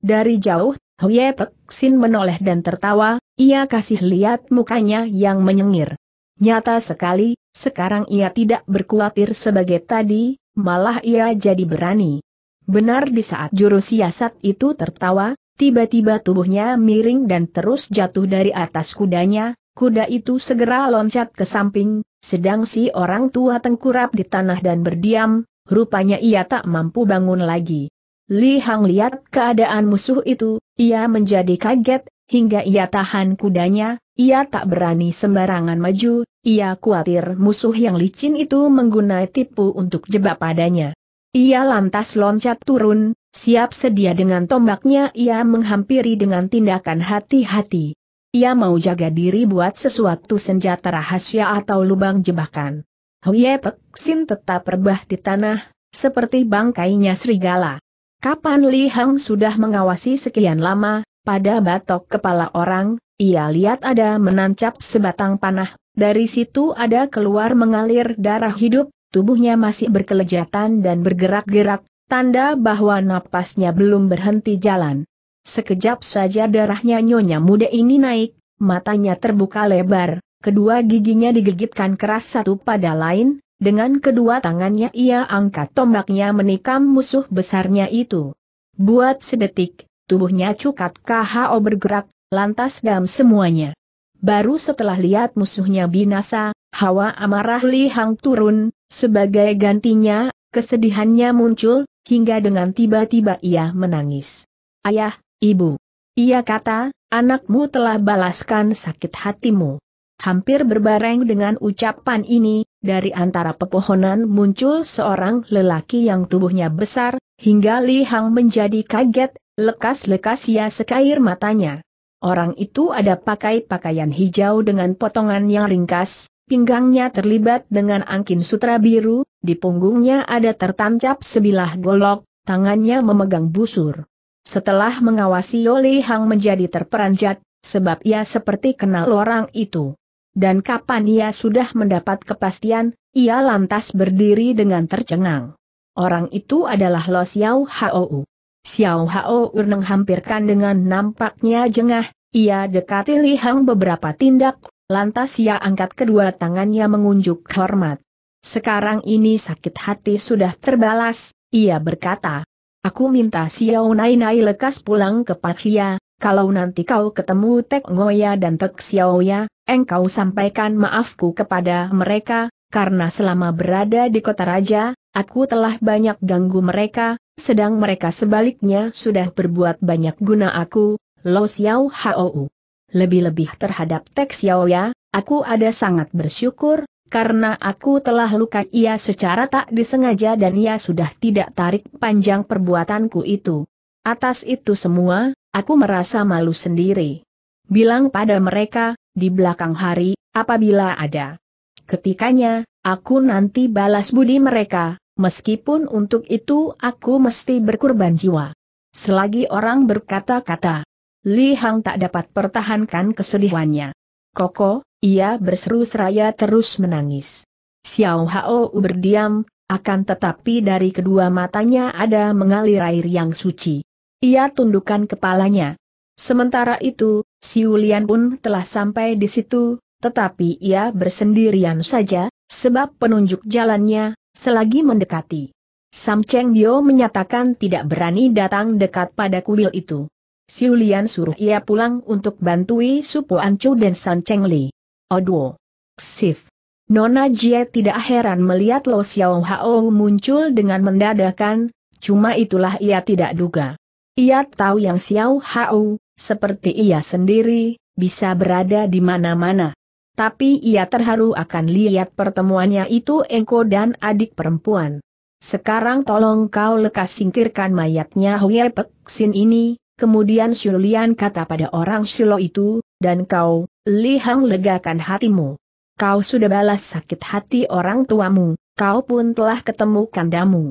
Dari jauh, Hye Peksin Sin menoleh dan tertawa, ia kasih lihat mukanya yang menyengir. Nyata sekali, sekarang ia tidak berkuatir sebagai tadi, malah ia jadi berani. Benar di saat juru siasat itu tertawa, Tiba-tiba tubuhnya miring dan terus jatuh dari atas kudanya, kuda itu segera loncat ke samping, sedang si orang tua tengkurap di tanah dan berdiam, rupanya ia tak mampu bangun lagi. Li Hang lihat keadaan musuh itu, ia menjadi kaget, hingga ia tahan kudanya, ia tak berani sembarangan maju, ia khawatir musuh yang licin itu menggunai tipu untuk jebak padanya. Ia lantas loncat turun, siap sedia dengan tombaknya ia menghampiri dengan tindakan hati-hati. Ia mau jaga diri buat sesuatu senjata rahasia atau lubang jebakan. Huye Pek Sin tetap rebah di tanah, seperti bangkainya serigala. Kapan Li Hang sudah mengawasi sekian lama, pada batok kepala orang, ia lihat ada menancap sebatang panah, dari situ ada keluar mengalir darah hidup, tubuhnya masih berkelejatan dan bergerak-gerak, tanda bahwa napasnya belum berhenti jalan. Sekejap saja darahnya nyonya muda ini naik, matanya terbuka lebar, kedua giginya digigitkan keras satu pada lain, dengan kedua tangannya ia angkat tombaknya menikam musuh besarnya itu. Buat sedetik, tubuhnya cukat KHO bergerak, lantas dam semuanya. Baru setelah lihat musuhnya binasa, hawa amarah Li Hang turun, sebagai gantinya, kesedihannya muncul, hingga dengan tiba-tiba ia menangis. Ayah, ibu. Ia kata, anakmu telah balaskan sakit hatimu. Hampir berbareng dengan ucapan ini, dari antara pepohonan muncul seorang lelaki yang tubuhnya besar, hingga Li Hang menjadi kaget, lekas-lekas ia sekair matanya. Orang itu ada pakai pakaian hijau dengan potongan yang ringkas, pinggangnya terlibat dengan angkin sutra biru, di punggungnya ada tertancap sebilah golok, tangannya memegang busur. Setelah mengawasi Yoli Hang menjadi terperanjat, sebab ia seperti kenal orang itu. Dan kapan ia sudah mendapat kepastian, ia lantas berdiri dengan tercengang. Orang itu adalah Lo Xiao Hou. Xiao Hou Urneng hampirkan dengan nampaknya jengah, ia dekati Li Hang beberapa tindak, Lantas ia angkat kedua tangannya mengunjuk hormat. Sekarang ini sakit hati sudah terbalas, ia berkata. Aku minta Xiao Nai Nai lekas pulang ke Pahia, kalau nanti kau ketemu Tek Ngoya dan Tek Xiaoya, engkau sampaikan maafku kepada mereka, karena selama berada di kota raja, aku telah banyak ganggu mereka, sedang mereka sebaliknya sudah berbuat banyak guna aku, Lo Xiao Hou lebih-lebih terhadap Yao Ya, aku ada sangat bersyukur, karena aku telah luka ia secara tak disengaja dan ia sudah tidak tarik panjang perbuatanku itu. Atas itu semua, aku merasa malu sendiri. Bilang pada mereka, di belakang hari, apabila ada ketikanya, aku nanti balas budi mereka, meskipun untuk itu aku mesti berkorban jiwa. Selagi orang berkata-kata, Li Hang tak dapat pertahankan kesedihannya. Koko, ia berseru seraya terus menangis. Xiao Hao berdiam, akan tetapi dari kedua matanya ada mengalir air yang suci. Ia tundukkan kepalanya. Sementara itu, Si Siulian pun telah sampai di situ, tetapi ia bersendirian saja, sebab penunjuk jalannya, selagi mendekati. Sam Cheng Dio menyatakan tidak berani datang dekat pada kuil itu. Si suruh ia pulang untuk bantui Supo Ancu dan San Cheng Li. Oduo. Sif. Nona Jie tidak heran melihat Lo Xiao Hao muncul dengan mendadakan, cuma itulah ia tidak duga. Ia tahu yang Xiao Hao, seperti ia sendiri, bisa berada di mana-mana. Tapi ia terharu akan lihat pertemuannya itu Engko dan adik perempuan. Sekarang tolong kau lekas singkirkan mayatnya Huye Pek Sin ini, Kemudian Shulian kata pada orang Shilo itu, dan kau, Li Hang legakan hatimu. Kau sudah balas sakit hati orang tuamu, kau pun telah ketemu kandamu.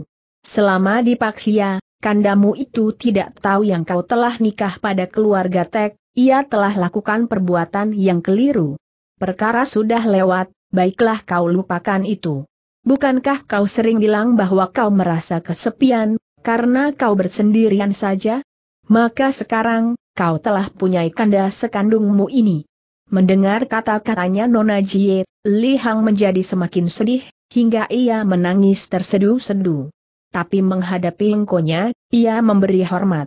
Selama di Paksia, kandamu itu tidak tahu yang kau telah nikah pada keluarga Tek, ia telah lakukan perbuatan yang keliru. Perkara sudah lewat, baiklah kau lupakan itu. Bukankah kau sering bilang bahwa kau merasa kesepian, karena kau bersendirian saja? Maka sekarang, kau telah punya kanda sekandungmu ini. Mendengar kata-katanya Nona Jie, Li Hang menjadi semakin sedih, hingga ia menangis tersedu sedu Tapi menghadapi engkonya, ia memberi hormat.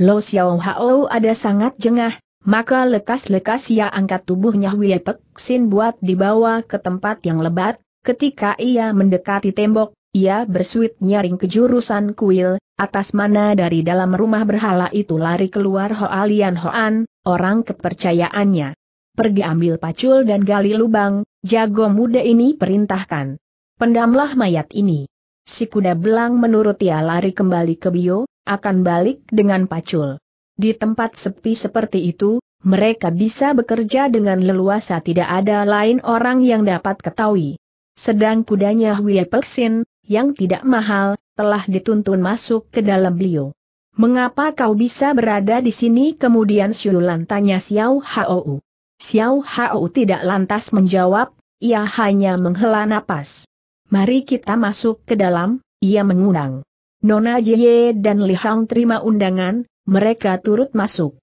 Lo Xiao Hao ada sangat jengah, maka lekas-lekas ia angkat tubuhnya Wietek Xin buat dibawa ke tempat yang lebat, ketika ia mendekati tembok, ia bersuit nyaring ke jurusan kuil, atas mana dari dalam rumah berhala itu lari keluar Hoa Lian Hoan, orang kepercayaannya. Pergi ambil pacul dan gali lubang, jago muda ini perintahkan. Pendamlah mayat ini. Si kuda belang menurut ia lari kembali ke bio, akan balik dengan pacul. Di tempat sepi seperti itu, mereka bisa bekerja dengan leluasa tidak ada lain orang yang dapat ketahui. Sedang kudanya Huye yang tidak mahal, telah dituntun masuk ke dalam beliau. Mengapa kau bisa berada di sini? Kemudian Syulan tanya Xiao Hao. Xiao Hao tidak lantas menjawab, ia hanya menghela napas. Mari kita masuk ke dalam, ia mengundang. Nona Jie dan Li Hang terima undangan, mereka turut masuk.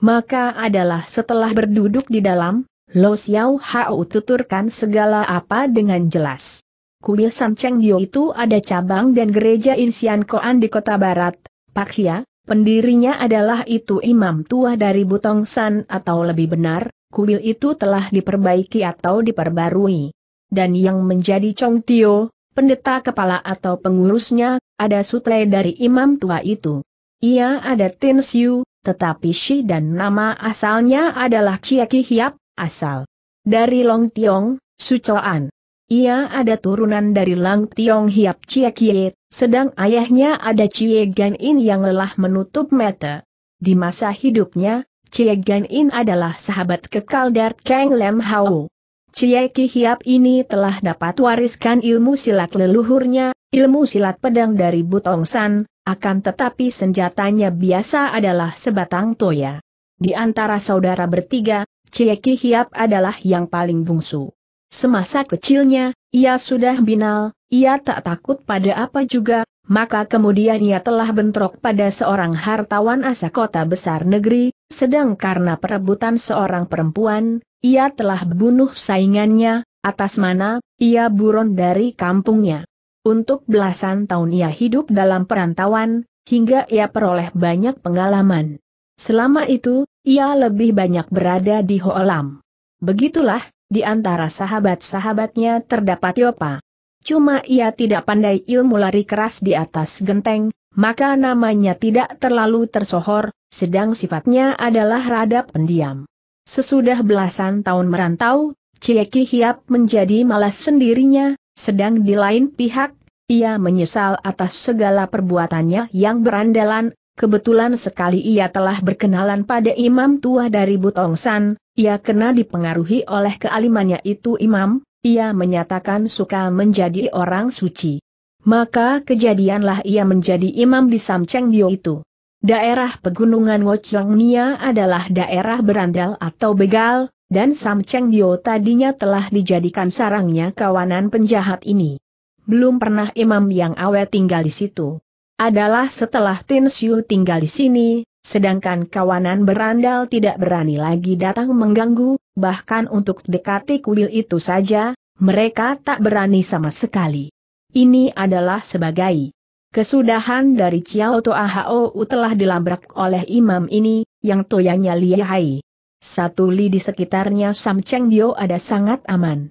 Maka adalah setelah berduduk di dalam, Lo Xiao Hao tuturkan segala apa dengan jelas kuil San Cheng Yo itu ada cabang dan gereja Insian Koan di kota barat, Pak Hia, pendirinya adalah itu imam tua dari Butong San atau lebih benar, kuil itu telah diperbaiki atau diperbarui. Dan yang menjadi Chong Tio, pendeta kepala atau pengurusnya, ada sutre dari imam tua itu. Ia ada Tin Siu, tetapi Shi dan nama asalnya adalah Chia Ki Hiap, asal dari Long Tiong, Sucoan. Ia ada turunan dari Lang Tiong Hiap Chie Kie, sedang ayahnya ada Chie Gan In yang lelah menutup mata. Di masa hidupnya, Chie Gan In adalah sahabat kekal Dart Kang Lem Hao. Chie Ki Hiap ini telah dapat wariskan ilmu silat leluhurnya, ilmu silat pedang dari Butong San, akan tetapi senjatanya biasa adalah sebatang toya. Di antara saudara bertiga, Chie Ki Hiap adalah yang paling bungsu. Semasa kecilnya, ia sudah binal, ia tak takut pada apa juga, maka kemudian ia telah bentrok pada seorang hartawan asa kota besar negeri, sedang karena perebutan seorang perempuan, ia telah bunuh saingannya, atas mana, ia buron dari kampungnya. Untuk belasan tahun ia hidup dalam perantauan, hingga ia peroleh banyak pengalaman. Selama itu, ia lebih banyak berada di Hoalam. Begitulah, di antara sahabat-sahabatnya terdapat Yopa. Cuma ia tidak pandai ilmu lari keras di atas genteng, maka namanya tidak terlalu tersohor, sedang sifatnya adalah rada pendiam. Sesudah belasan tahun merantau, Cieki Hiap menjadi malas sendirinya, sedang di lain pihak, ia menyesal atas segala perbuatannya yang berandalan, Kebetulan sekali ia telah berkenalan pada imam tua dari Butong San, ia kena dipengaruhi oleh kealimannya itu imam, ia menyatakan suka menjadi orang suci. Maka kejadianlah ia menjadi imam di Samcheng Dio itu. Daerah pegunungan Wochong Nia adalah daerah berandal atau begal, dan Samcheng Dio tadinya telah dijadikan sarangnya kawanan penjahat ini. Belum pernah imam yang awet tinggal di situ adalah setelah Tin Xiu tinggal di sini, sedangkan kawanan berandal tidak berani lagi datang mengganggu, bahkan untuk dekati kuil itu saja, mereka tak berani sama sekali. Ini adalah sebagai kesudahan dari Chiao Toa Hao telah dilabrak oleh imam ini, yang toyanya lihai. Satu li di sekitarnya Sam Cheng Dio ada sangat aman.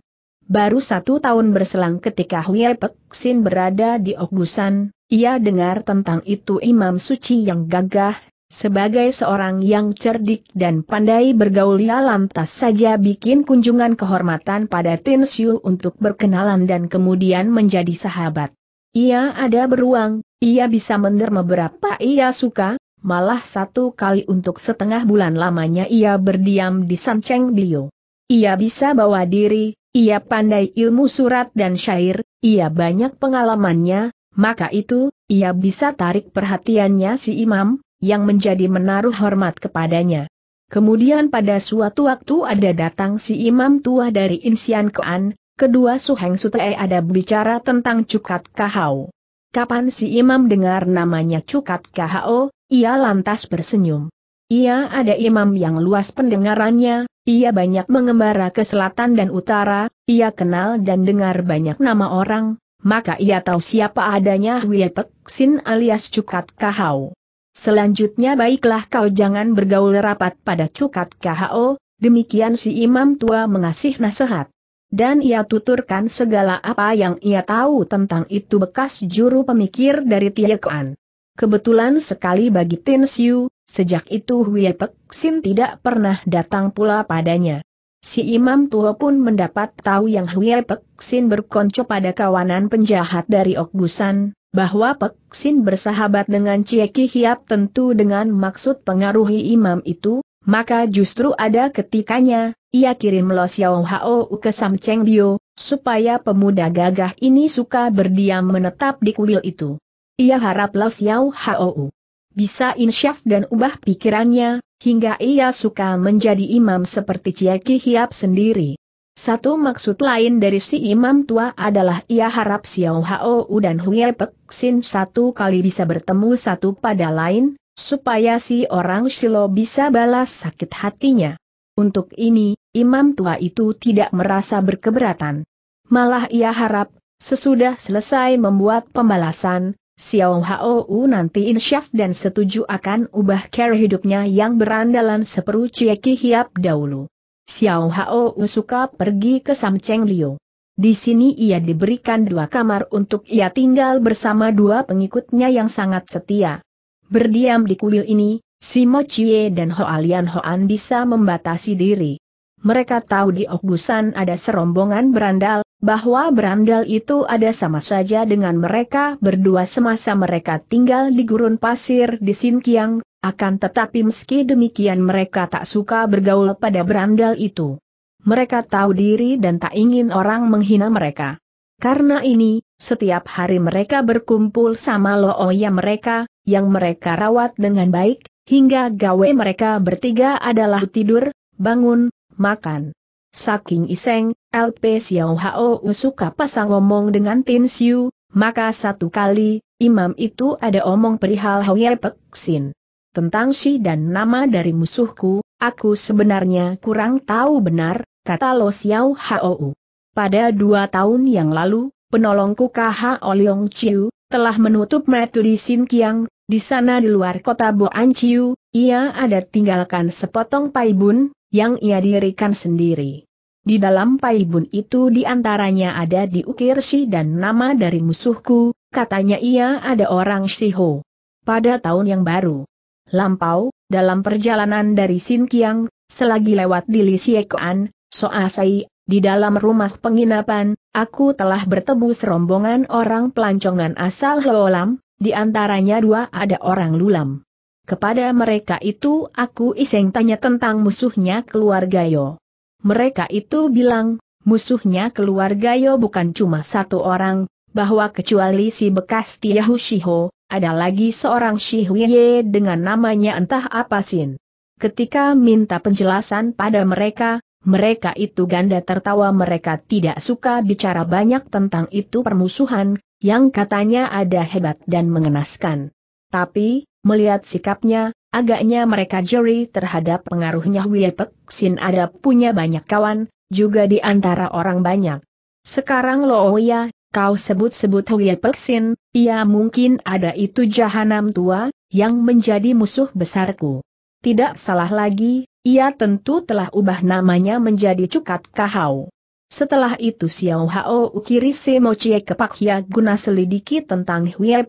Baru satu tahun berselang ketika Hui Peksin berada di Ogusan, ia dengar tentang itu Imam Suci yang gagah, sebagai seorang yang cerdik dan pandai bergaul ia lantas saja bikin kunjungan kehormatan pada Tin Siu untuk berkenalan dan kemudian menjadi sahabat. Ia ada beruang, ia bisa menderma berapa ia suka, malah satu kali untuk setengah bulan lamanya ia berdiam di Sanceng Bio. Ia bisa bawa diri, ia pandai ilmu surat dan syair, ia banyak pengalamannya, maka itu, ia bisa tarik perhatiannya si imam, yang menjadi menaruh hormat kepadanya. Kemudian pada suatu waktu ada datang si imam tua dari Insian Koan, kedua Suheng Sutei ada bicara tentang Cukat Kahau. Kapan si imam dengar namanya Cukat Kahau, ia lantas bersenyum. Ia ada imam yang luas pendengarannya, ia banyak mengembara ke selatan dan utara, ia kenal dan dengar banyak nama orang, maka ia tahu siapa adanya Huyepek Sin alias Cukat Kahau. Selanjutnya baiklah kau jangan bergaul rapat pada Cukat Kahau, demikian si imam tua mengasih nasihat. Dan ia tuturkan segala apa yang ia tahu tentang itu bekas juru pemikir dari Tiekuan. Kebetulan sekali bagi Tin Siu, sejak itu Hwie Pek Sin tidak pernah datang pula padanya. Si Imam Tua pun mendapat tahu yang Hwie Pek Sin berkonco pada kawanan penjahat dari Okgusan, bahwa Pek Sin bersahabat dengan Cieki Hiap tentu dengan maksud pengaruhi Imam itu, maka justru ada ketikanya, ia kirim Lo Xiao Hao ke Sam Cheng Bio, supaya pemuda gagah ini suka berdiam menetap di kuil itu. Ia haraplah Xiao Hou bisa insyaf dan ubah pikirannya, hingga ia suka menjadi imam seperti Ki Hiap sendiri. Satu maksud lain dari si imam tua adalah ia harap Xiao Hou dan Hui Pek Xin satu kali bisa bertemu satu pada lain, supaya si orang Silo bisa balas sakit hatinya. Untuk ini, imam tua itu tidak merasa berkeberatan. Malah ia harap, sesudah selesai membuat pembalasan, Xiao Hao Wu nanti insyaf dan setuju akan ubah cara hidupnya yang berandalan seperu Cieki Hiap dahulu. Xiao Hao Wu suka pergi ke Sam Cheng Liu. Di sini ia diberikan dua kamar untuk ia tinggal bersama dua pengikutnya yang sangat setia. Berdiam di kuil ini, Simo Chie dan Hoalian Hoan bisa membatasi diri. Mereka tahu di Ogusan ada serombongan berandal, bahwa berandal itu ada sama saja dengan mereka berdua semasa mereka tinggal di gurun pasir di Sinkiang, akan tetapi meski demikian mereka tak suka bergaul pada berandal itu. Mereka tahu diri dan tak ingin orang menghina mereka. Karena ini, setiap hari mereka berkumpul sama looya mereka, yang mereka rawat dengan baik, hingga gawe mereka bertiga adalah tidur, bangun, makan. Saking iseng, LP Xiao Hao suka pasang omong dengan Tin Xiu, maka satu kali, imam itu ada omong perihal Hoi Peksin. Tentang si dan nama dari musuhku, aku sebenarnya kurang tahu benar, kata Lo Xiao Hao. Pada dua tahun yang lalu, penolongku KH Oliong Chiu, telah menutup metu di Sin Kiang, di sana di luar kota Boan Chiu, ia ada tinggalkan sepotong paibun, yang ia dirikan sendiri. Di dalam paibun itu diantaranya ada diukir si dan nama dari musuhku, katanya ia ada orang Siho. Pada tahun yang baru, lampau, dalam perjalanan dari Sinkiang, selagi lewat di Lisiekoan, asai, di dalam rumah penginapan, aku telah bertemu serombongan orang pelancongan asal Heolam, di antaranya dua ada orang Lulam. Kepada mereka itu aku iseng tanya tentang musuhnya keluarga Yo. Mereka itu bilang, musuhnya keluarga Yo bukan cuma satu orang, bahwa kecuali si bekas Tiahu Shiho, ada lagi seorang Shihuye dengan namanya entah apa Sin. Ketika minta penjelasan pada mereka, mereka itu ganda tertawa mereka tidak suka bicara banyak tentang itu permusuhan, yang katanya ada hebat dan mengenaskan. Tapi, Melihat sikapnya, agaknya mereka jeri terhadap pengaruhnya Wei Sin ada punya banyak kawan, juga di antara orang banyak. Sekarang Looya, kau sebut-sebut Wei Sin, ia mungkin ada itu jahanam tua, yang menjadi musuh besarku. Tidak salah lagi, ia tentu telah ubah namanya menjadi Cukat Kahau. Setelah itu Xiao Hao Ukiri Semocie ke Hia guna selidiki tentang Hwie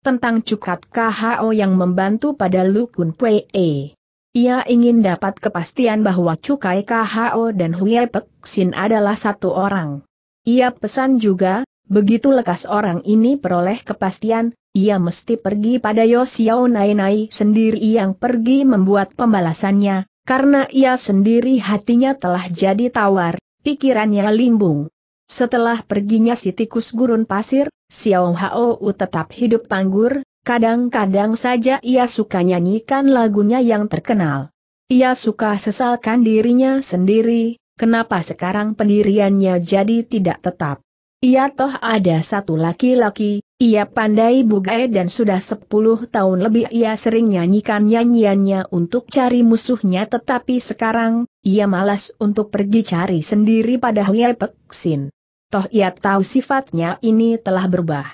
tentang cukat KHO yang membantu pada Lukun Pue. Ia ingin dapat kepastian bahwa Cukai KHO dan Huye Pek Sin adalah satu orang. Ia pesan juga, begitu lekas orang ini peroleh kepastian, ia mesti pergi pada Yosiao Nai Nai sendiri yang pergi membuat pembalasannya, karena ia sendiri hatinya telah jadi tawar, pikirannya limbung. Setelah perginya si tikus gurun pasir, Xiao Hao tetap hidup panggur, kadang-kadang saja ia suka nyanyikan lagunya yang terkenal. Ia suka sesalkan dirinya sendiri, kenapa sekarang pendiriannya jadi tidak tetap. Ia toh ada satu laki-laki, ia pandai bugai dan sudah 10 tahun lebih ia sering nyanyikan nyanyiannya untuk cari musuhnya tetapi sekarang, ia malas untuk pergi cari sendiri pada Huye Peksin toh ia tahu sifatnya ini telah berubah.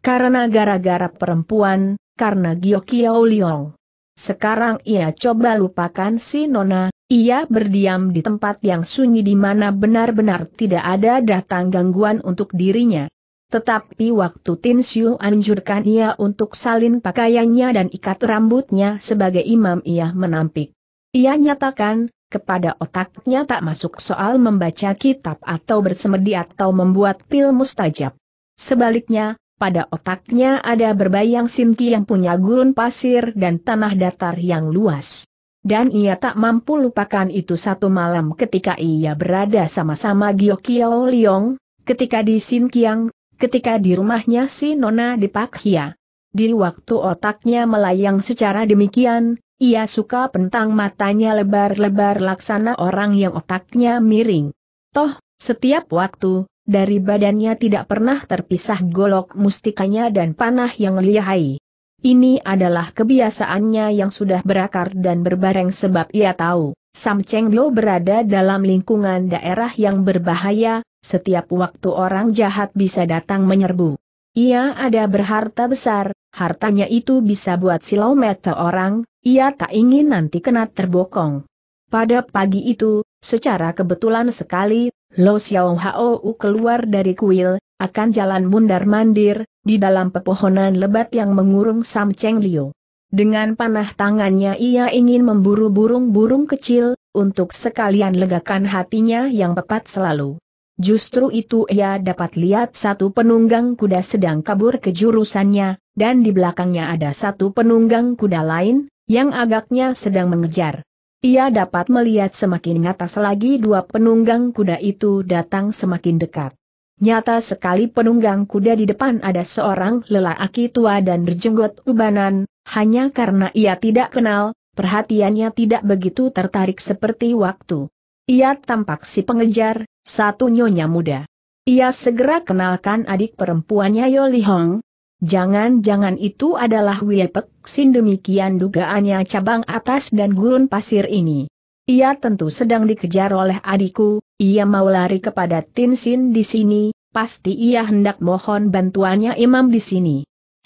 Karena gara-gara perempuan, karena Gyokiao Liong. Sekarang ia coba lupakan si Nona, ia berdiam di tempat yang sunyi di mana benar-benar tidak ada datang gangguan untuk dirinya. Tetapi waktu Tin Siu anjurkan ia untuk salin pakaiannya dan ikat rambutnya sebagai imam ia menampik. Ia nyatakan, kepada otaknya tak masuk soal membaca kitab atau bersemedi atau membuat pil mustajab. Sebaliknya, pada otaknya ada berbayang Sinti yang punya gurun pasir dan tanah datar yang luas. Dan ia tak mampu lupakan itu satu malam ketika ia berada sama-sama Giokio Liong, ketika di Sin Kiang, ketika di rumahnya si Nona di Hia. Di waktu otaknya melayang secara demikian, ia suka pentang matanya lebar-lebar laksana orang yang otaknya miring. Toh, setiap waktu, dari badannya tidak pernah terpisah golok mustikanya dan panah yang lihai. Ini adalah kebiasaannya yang sudah berakar dan berbareng sebab ia tahu, Sam Cheng Lo berada dalam lingkungan daerah yang berbahaya, setiap waktu orang jahat bisa datang menyerbu. Ia ada berharta besar, hartanya itu bisa buat silau mata orang, ia tak ingin nanti kena terbokong. Pada pagi itu, secara kebetulan sekali, Lo Xiao Hao keluar dari kuil, akan jalan mundar-mandir, di dalam pepohonan lebat yang mengurung Sam Cheng Liu. Dengan panah tangannya ia ingin memburu burung-burung kecil, untuk sekalian legakan hatinya yang pepat selalu. Justru itu ia dapat lihat satu penunggang kuda sedang kabur ke jurusannya, dan di belakangnya ada satu penunggang kuda lain, yang agaknya sedang mengejar. Ia dapat melihat semakin atas lagi dua penunggang kuda itu datang semakin dekat. Nyata sekali penunggang kuda di depan ada seorang lelaki tua dan berjenggot ubanan, hanya karena ia tidak kenal, perhatiannya tidak begitu tertarik seperti waktu ia tampak si pengejar, satu nyonya muda. Ia segera kenalkan adik perempuannya Yoli Hong. Jangan-jangan itu adalah Wiepek Sin demikian dugaannya cabang atas dan gurun pasir ini. Ia tentu sedang dikejar oleh adikku, ia mau lari kepada Tin Sin di sini, pasti ia hendak mohon bantuannya imam di sini.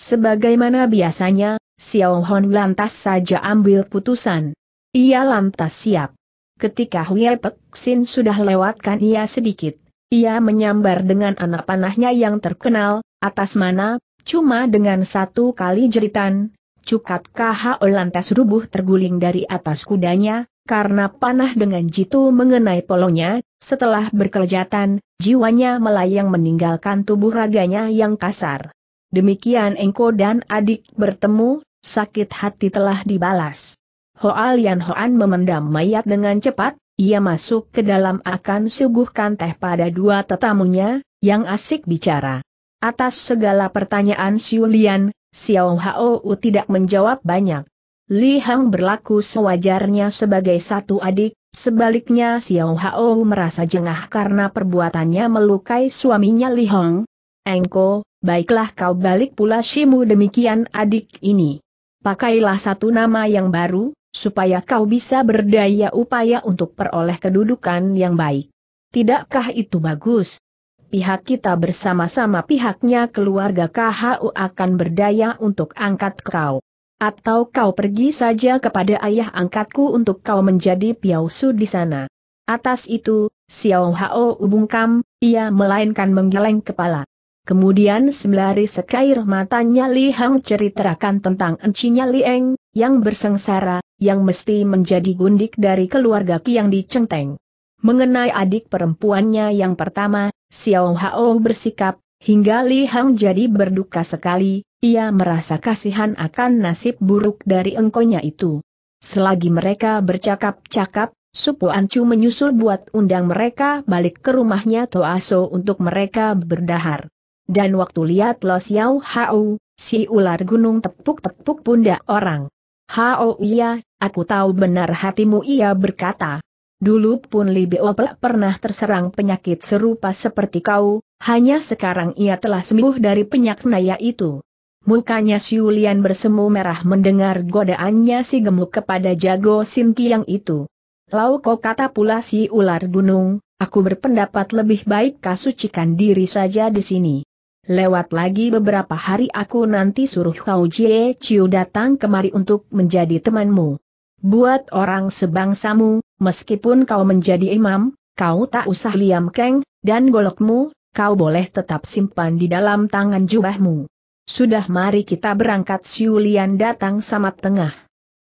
Sebagaimana biasanya, Xiao Hong lantas saja ambil putusan. Ia lantas siap. Ketika Hue Pek Sin sudah lewatkan ia sedikit, ia menyambar dengan anak panahnya yang terkenal, atas mana, cuma dengan satu kali jeritan, cukat KH lantas rubuh terguling dari atas kudanya, karena panah dengan jitu mengenai polonya, setelah berkelejatan, jiwanya melayang meninggalkan tubuh raganya yang kasar. Demikian Engko dan adik bertemu, sakit hati telah dibalas. Hoa Lian Hoan memendam mayat dengan cepat, ia masuk ke dalam akan suguhkan teh pada dua tetamunya, yang asik bicara. Atas segala pertanyaan Siulian, Xiao Hao tidak menjawab banyak. Li Hang berlaku sewajarnya sebagai satu adik, sebaliknya Xiao Hao merasa jengah karena perbuatannya melukai suaminya Li Hang. Engko, baiklah kau balik pula Shimu demikian adik ini. Pakailah satu nama yang baru, supaya kau bisa berdaya upaya untuk peroleh kedudukan yang baik. Tidakkah itu bagus? Pihak kita bersama-sama pihaknya keluarga KHU akan berdaya untuk angkat kau. Atau kau pergi saja kepada ayah angkatku untuk kau menjadi piausu di sana. Atas itu, Xiao Hao ubungkam, ia melainkan menggeleng kepala. Kemudian sembari sekair matanya Li Hang ceritakan tentang encinya Li Eng, yang bersengsara, yang mesti menjadi gundik dari keluarga Kiang di Cengteng. Mengenai adik perempuannya yang pertama, Xiao Hao bersikap, hingga Li Hang jadi berduka sekali, ia merasa kasihan akan nasib buruk dari engkonya itu. Selagi mereka bercakap-cakap, Supu Ancu menyusul buat undang mereka balik ke rumahnya Toaso untuk mereka berdahar. Dan waktu lihat Lo Xiao Hao, si ular gunung tepuk-tepuk pundak orang. Hao iya, aku tahu benar hatimu ia berkata. Dulu pun Li Beopel pernah terserang penyakit serupa seperti kau, hanya sekarang ia telah sembuh dari penyakit naya itu. Mukanya Siulian bersemu merah mendengar godaannya si gemuk kepada jago Kiang itu. Lau kau kata pula si ular gunung, aku berpendapat lebih baik kasucikan diri saja di sini. Lewat lagi beberapa hari aku nanti suruh kau Jie Chiu datang kemari untuk menjadi temanmu. Buat orang sebangsamu, meskipun kau menjadi imam, kau tak usah liam keng, dan golokmu, kau boleh tetap simpan di dalam tangan jubahmu. Sudah mari kita berangkat Siu Lian datang sama tengah.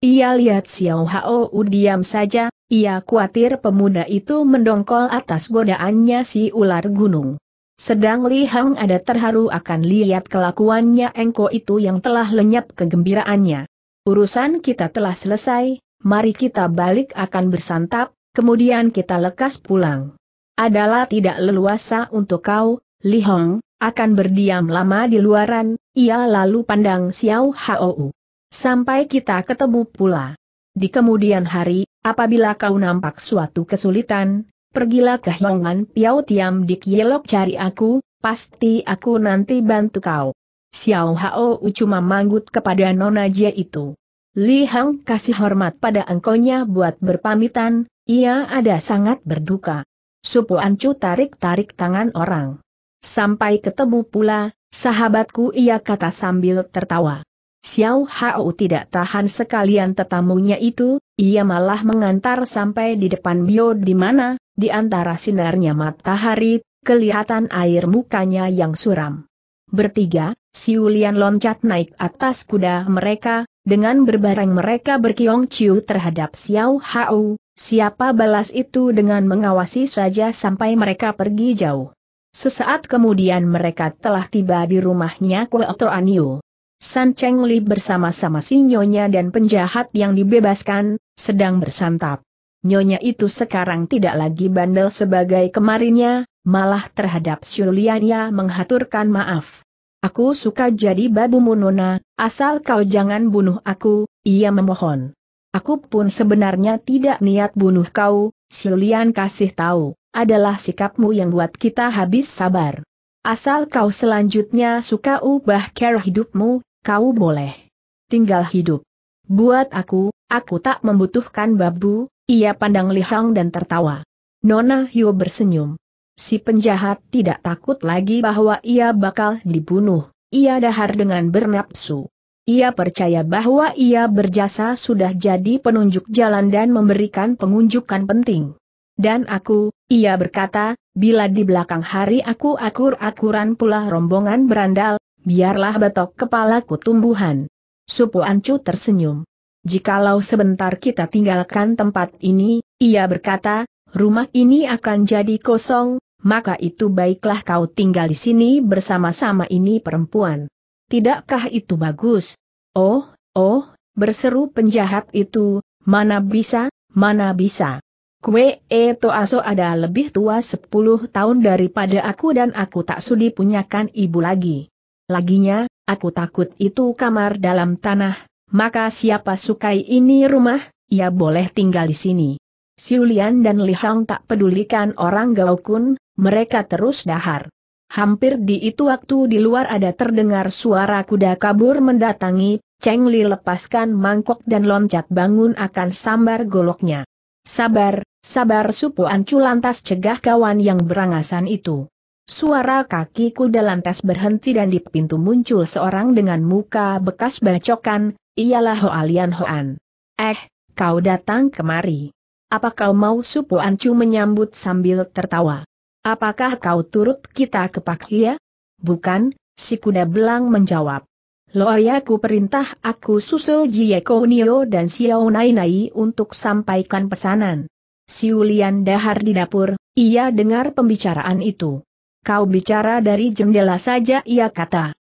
Ia lihat Xiao Hao diam saja, ia khawatir pemuda itu mendongkol atas godaannya si ular gunung. Sedang Li Hang ada terharu akan lihat kelakuannya Engko itu yang telah lenyap kegembiraannya. Urusan kita telah selesai, mari kita balik akan bersantap, kemudian kita lekas pulang. Adalah tidak leluasa untuk kau, Li Hong, akan berdiam lama di luaran, ia lalu pandang Xiao Hou. Sampai kita ketemu pula. Di kemudian hari, apabila kau nampak suatu kesulitan, pergilah ke Hongan Piao Tiam di Kielok cari aku, pasti aku nanti bantu kau. Xiao Hao cuma manggut kepada Nona jie itu. Li Hang kasih hormat pada engkonya buat berpamitan, ia ada sangat berduka. Supu Ancu tarik-tarik tangan orang. Sampai ketemu pula, sahabatku ia kata sambil tertawa. Xiao Hao tidak tahan sekalian tetamunya itu, ia malah mengantar sampai di depan Bio di mana, di antara sinarnya matahari, kelihatan air mukanya yang suram. Bertiga, Siulian loncat naik atas kuda mereka, dengan berbareng mereka berkiong ciu terhadap Xiao Hao, siapa balas itu dengan mengawasi saja sampai mereka pergi jauh. Sesaat kemudian mereka telah tiba di rumahnya Kuo Aniu. San Cheng Li bersama-sama si nyonya dan penjahat yang dibebaskan, sedang bersantap. Nyonya itu sekarang tidak lagi bandel sebagai kemarinnya, malah terhadap Syuliania menghaturkan maaf. Aku suka jadi babu Munona, asal kau jangan bunuh aku, ia memohon. Aku pun sebenarnya tidak niat bunuh kau, Syulian kasih tahu, adalah sikapmu yang buat kita habis sabar. Asal kau selanjutnya suka ubah cara hidupmu, kau boleh tinggal hidup. Buat aku, aku tak membutuhkan babu, ia pandang lihang dan tertawa. Nona Hyo bersenyum. Si penjahat tidak takut lagi bahwa ia bakal dibunuh, ia dahar dengan bernapsu. Ia percaya bahwa ia berjasa sudah jadi penunjuk jalan dan memberikan pengunjukan penting. Dan aku, ia berkata, bila di belakang hari aku akur-akuran pula rombongan berandal, biarlah betok kepalaku tumbuhan. Supu Ancu tersenyum jikalau sebentar kita tinggalkan tempat ini, ia berkata, rumah ini akan jadi kosong, maka itu baiklah kau tinggal di sini bersama-sama ini perempuan. Tidakkah itu bagus? Oh, oh, berseru penjahat itu, mana bisa, mana bisa. Kue Eto Aso ada lebih tua 10 tahun daripada aku dan aku tak sudi punyakan ibu lagi. Laginya, aku takut itu kamar dalam tanah, maka siapa sukai ini rumah, ia boleh tinggal di sini. Siulian dan Lihong tak pedulikan orang Gaokun, mereka terus dahar. Hampir di itu waktu di luar ada terdengar suara kuda kabur mendatangi, Cheng Li lepaskan mangkok dan loncat bangun akan sambar goloknya. Sabar, sabar supu ancu lantas cegah kawan yang berangasan itu. Suara kaki kuda lantas berhenti dan di pintu muncul seorang dengan muka bekas bacokan, ialah Hoalian Hoan. Eh, kau datang kemari. Apa kau mau Supo Ancu menyambut sambil tertawa? Apakah kau turut kita ke Pakia? Bukan, si kuda belang menjawab. Loayaku perintah aku susul Jieko Nio dan Xiao Nai Nai untuk sampaikan pesanan. Si Ulian dahar di dapur, ia dengar pembicaraan itu. Kau bicara dari jendela saja ia kata.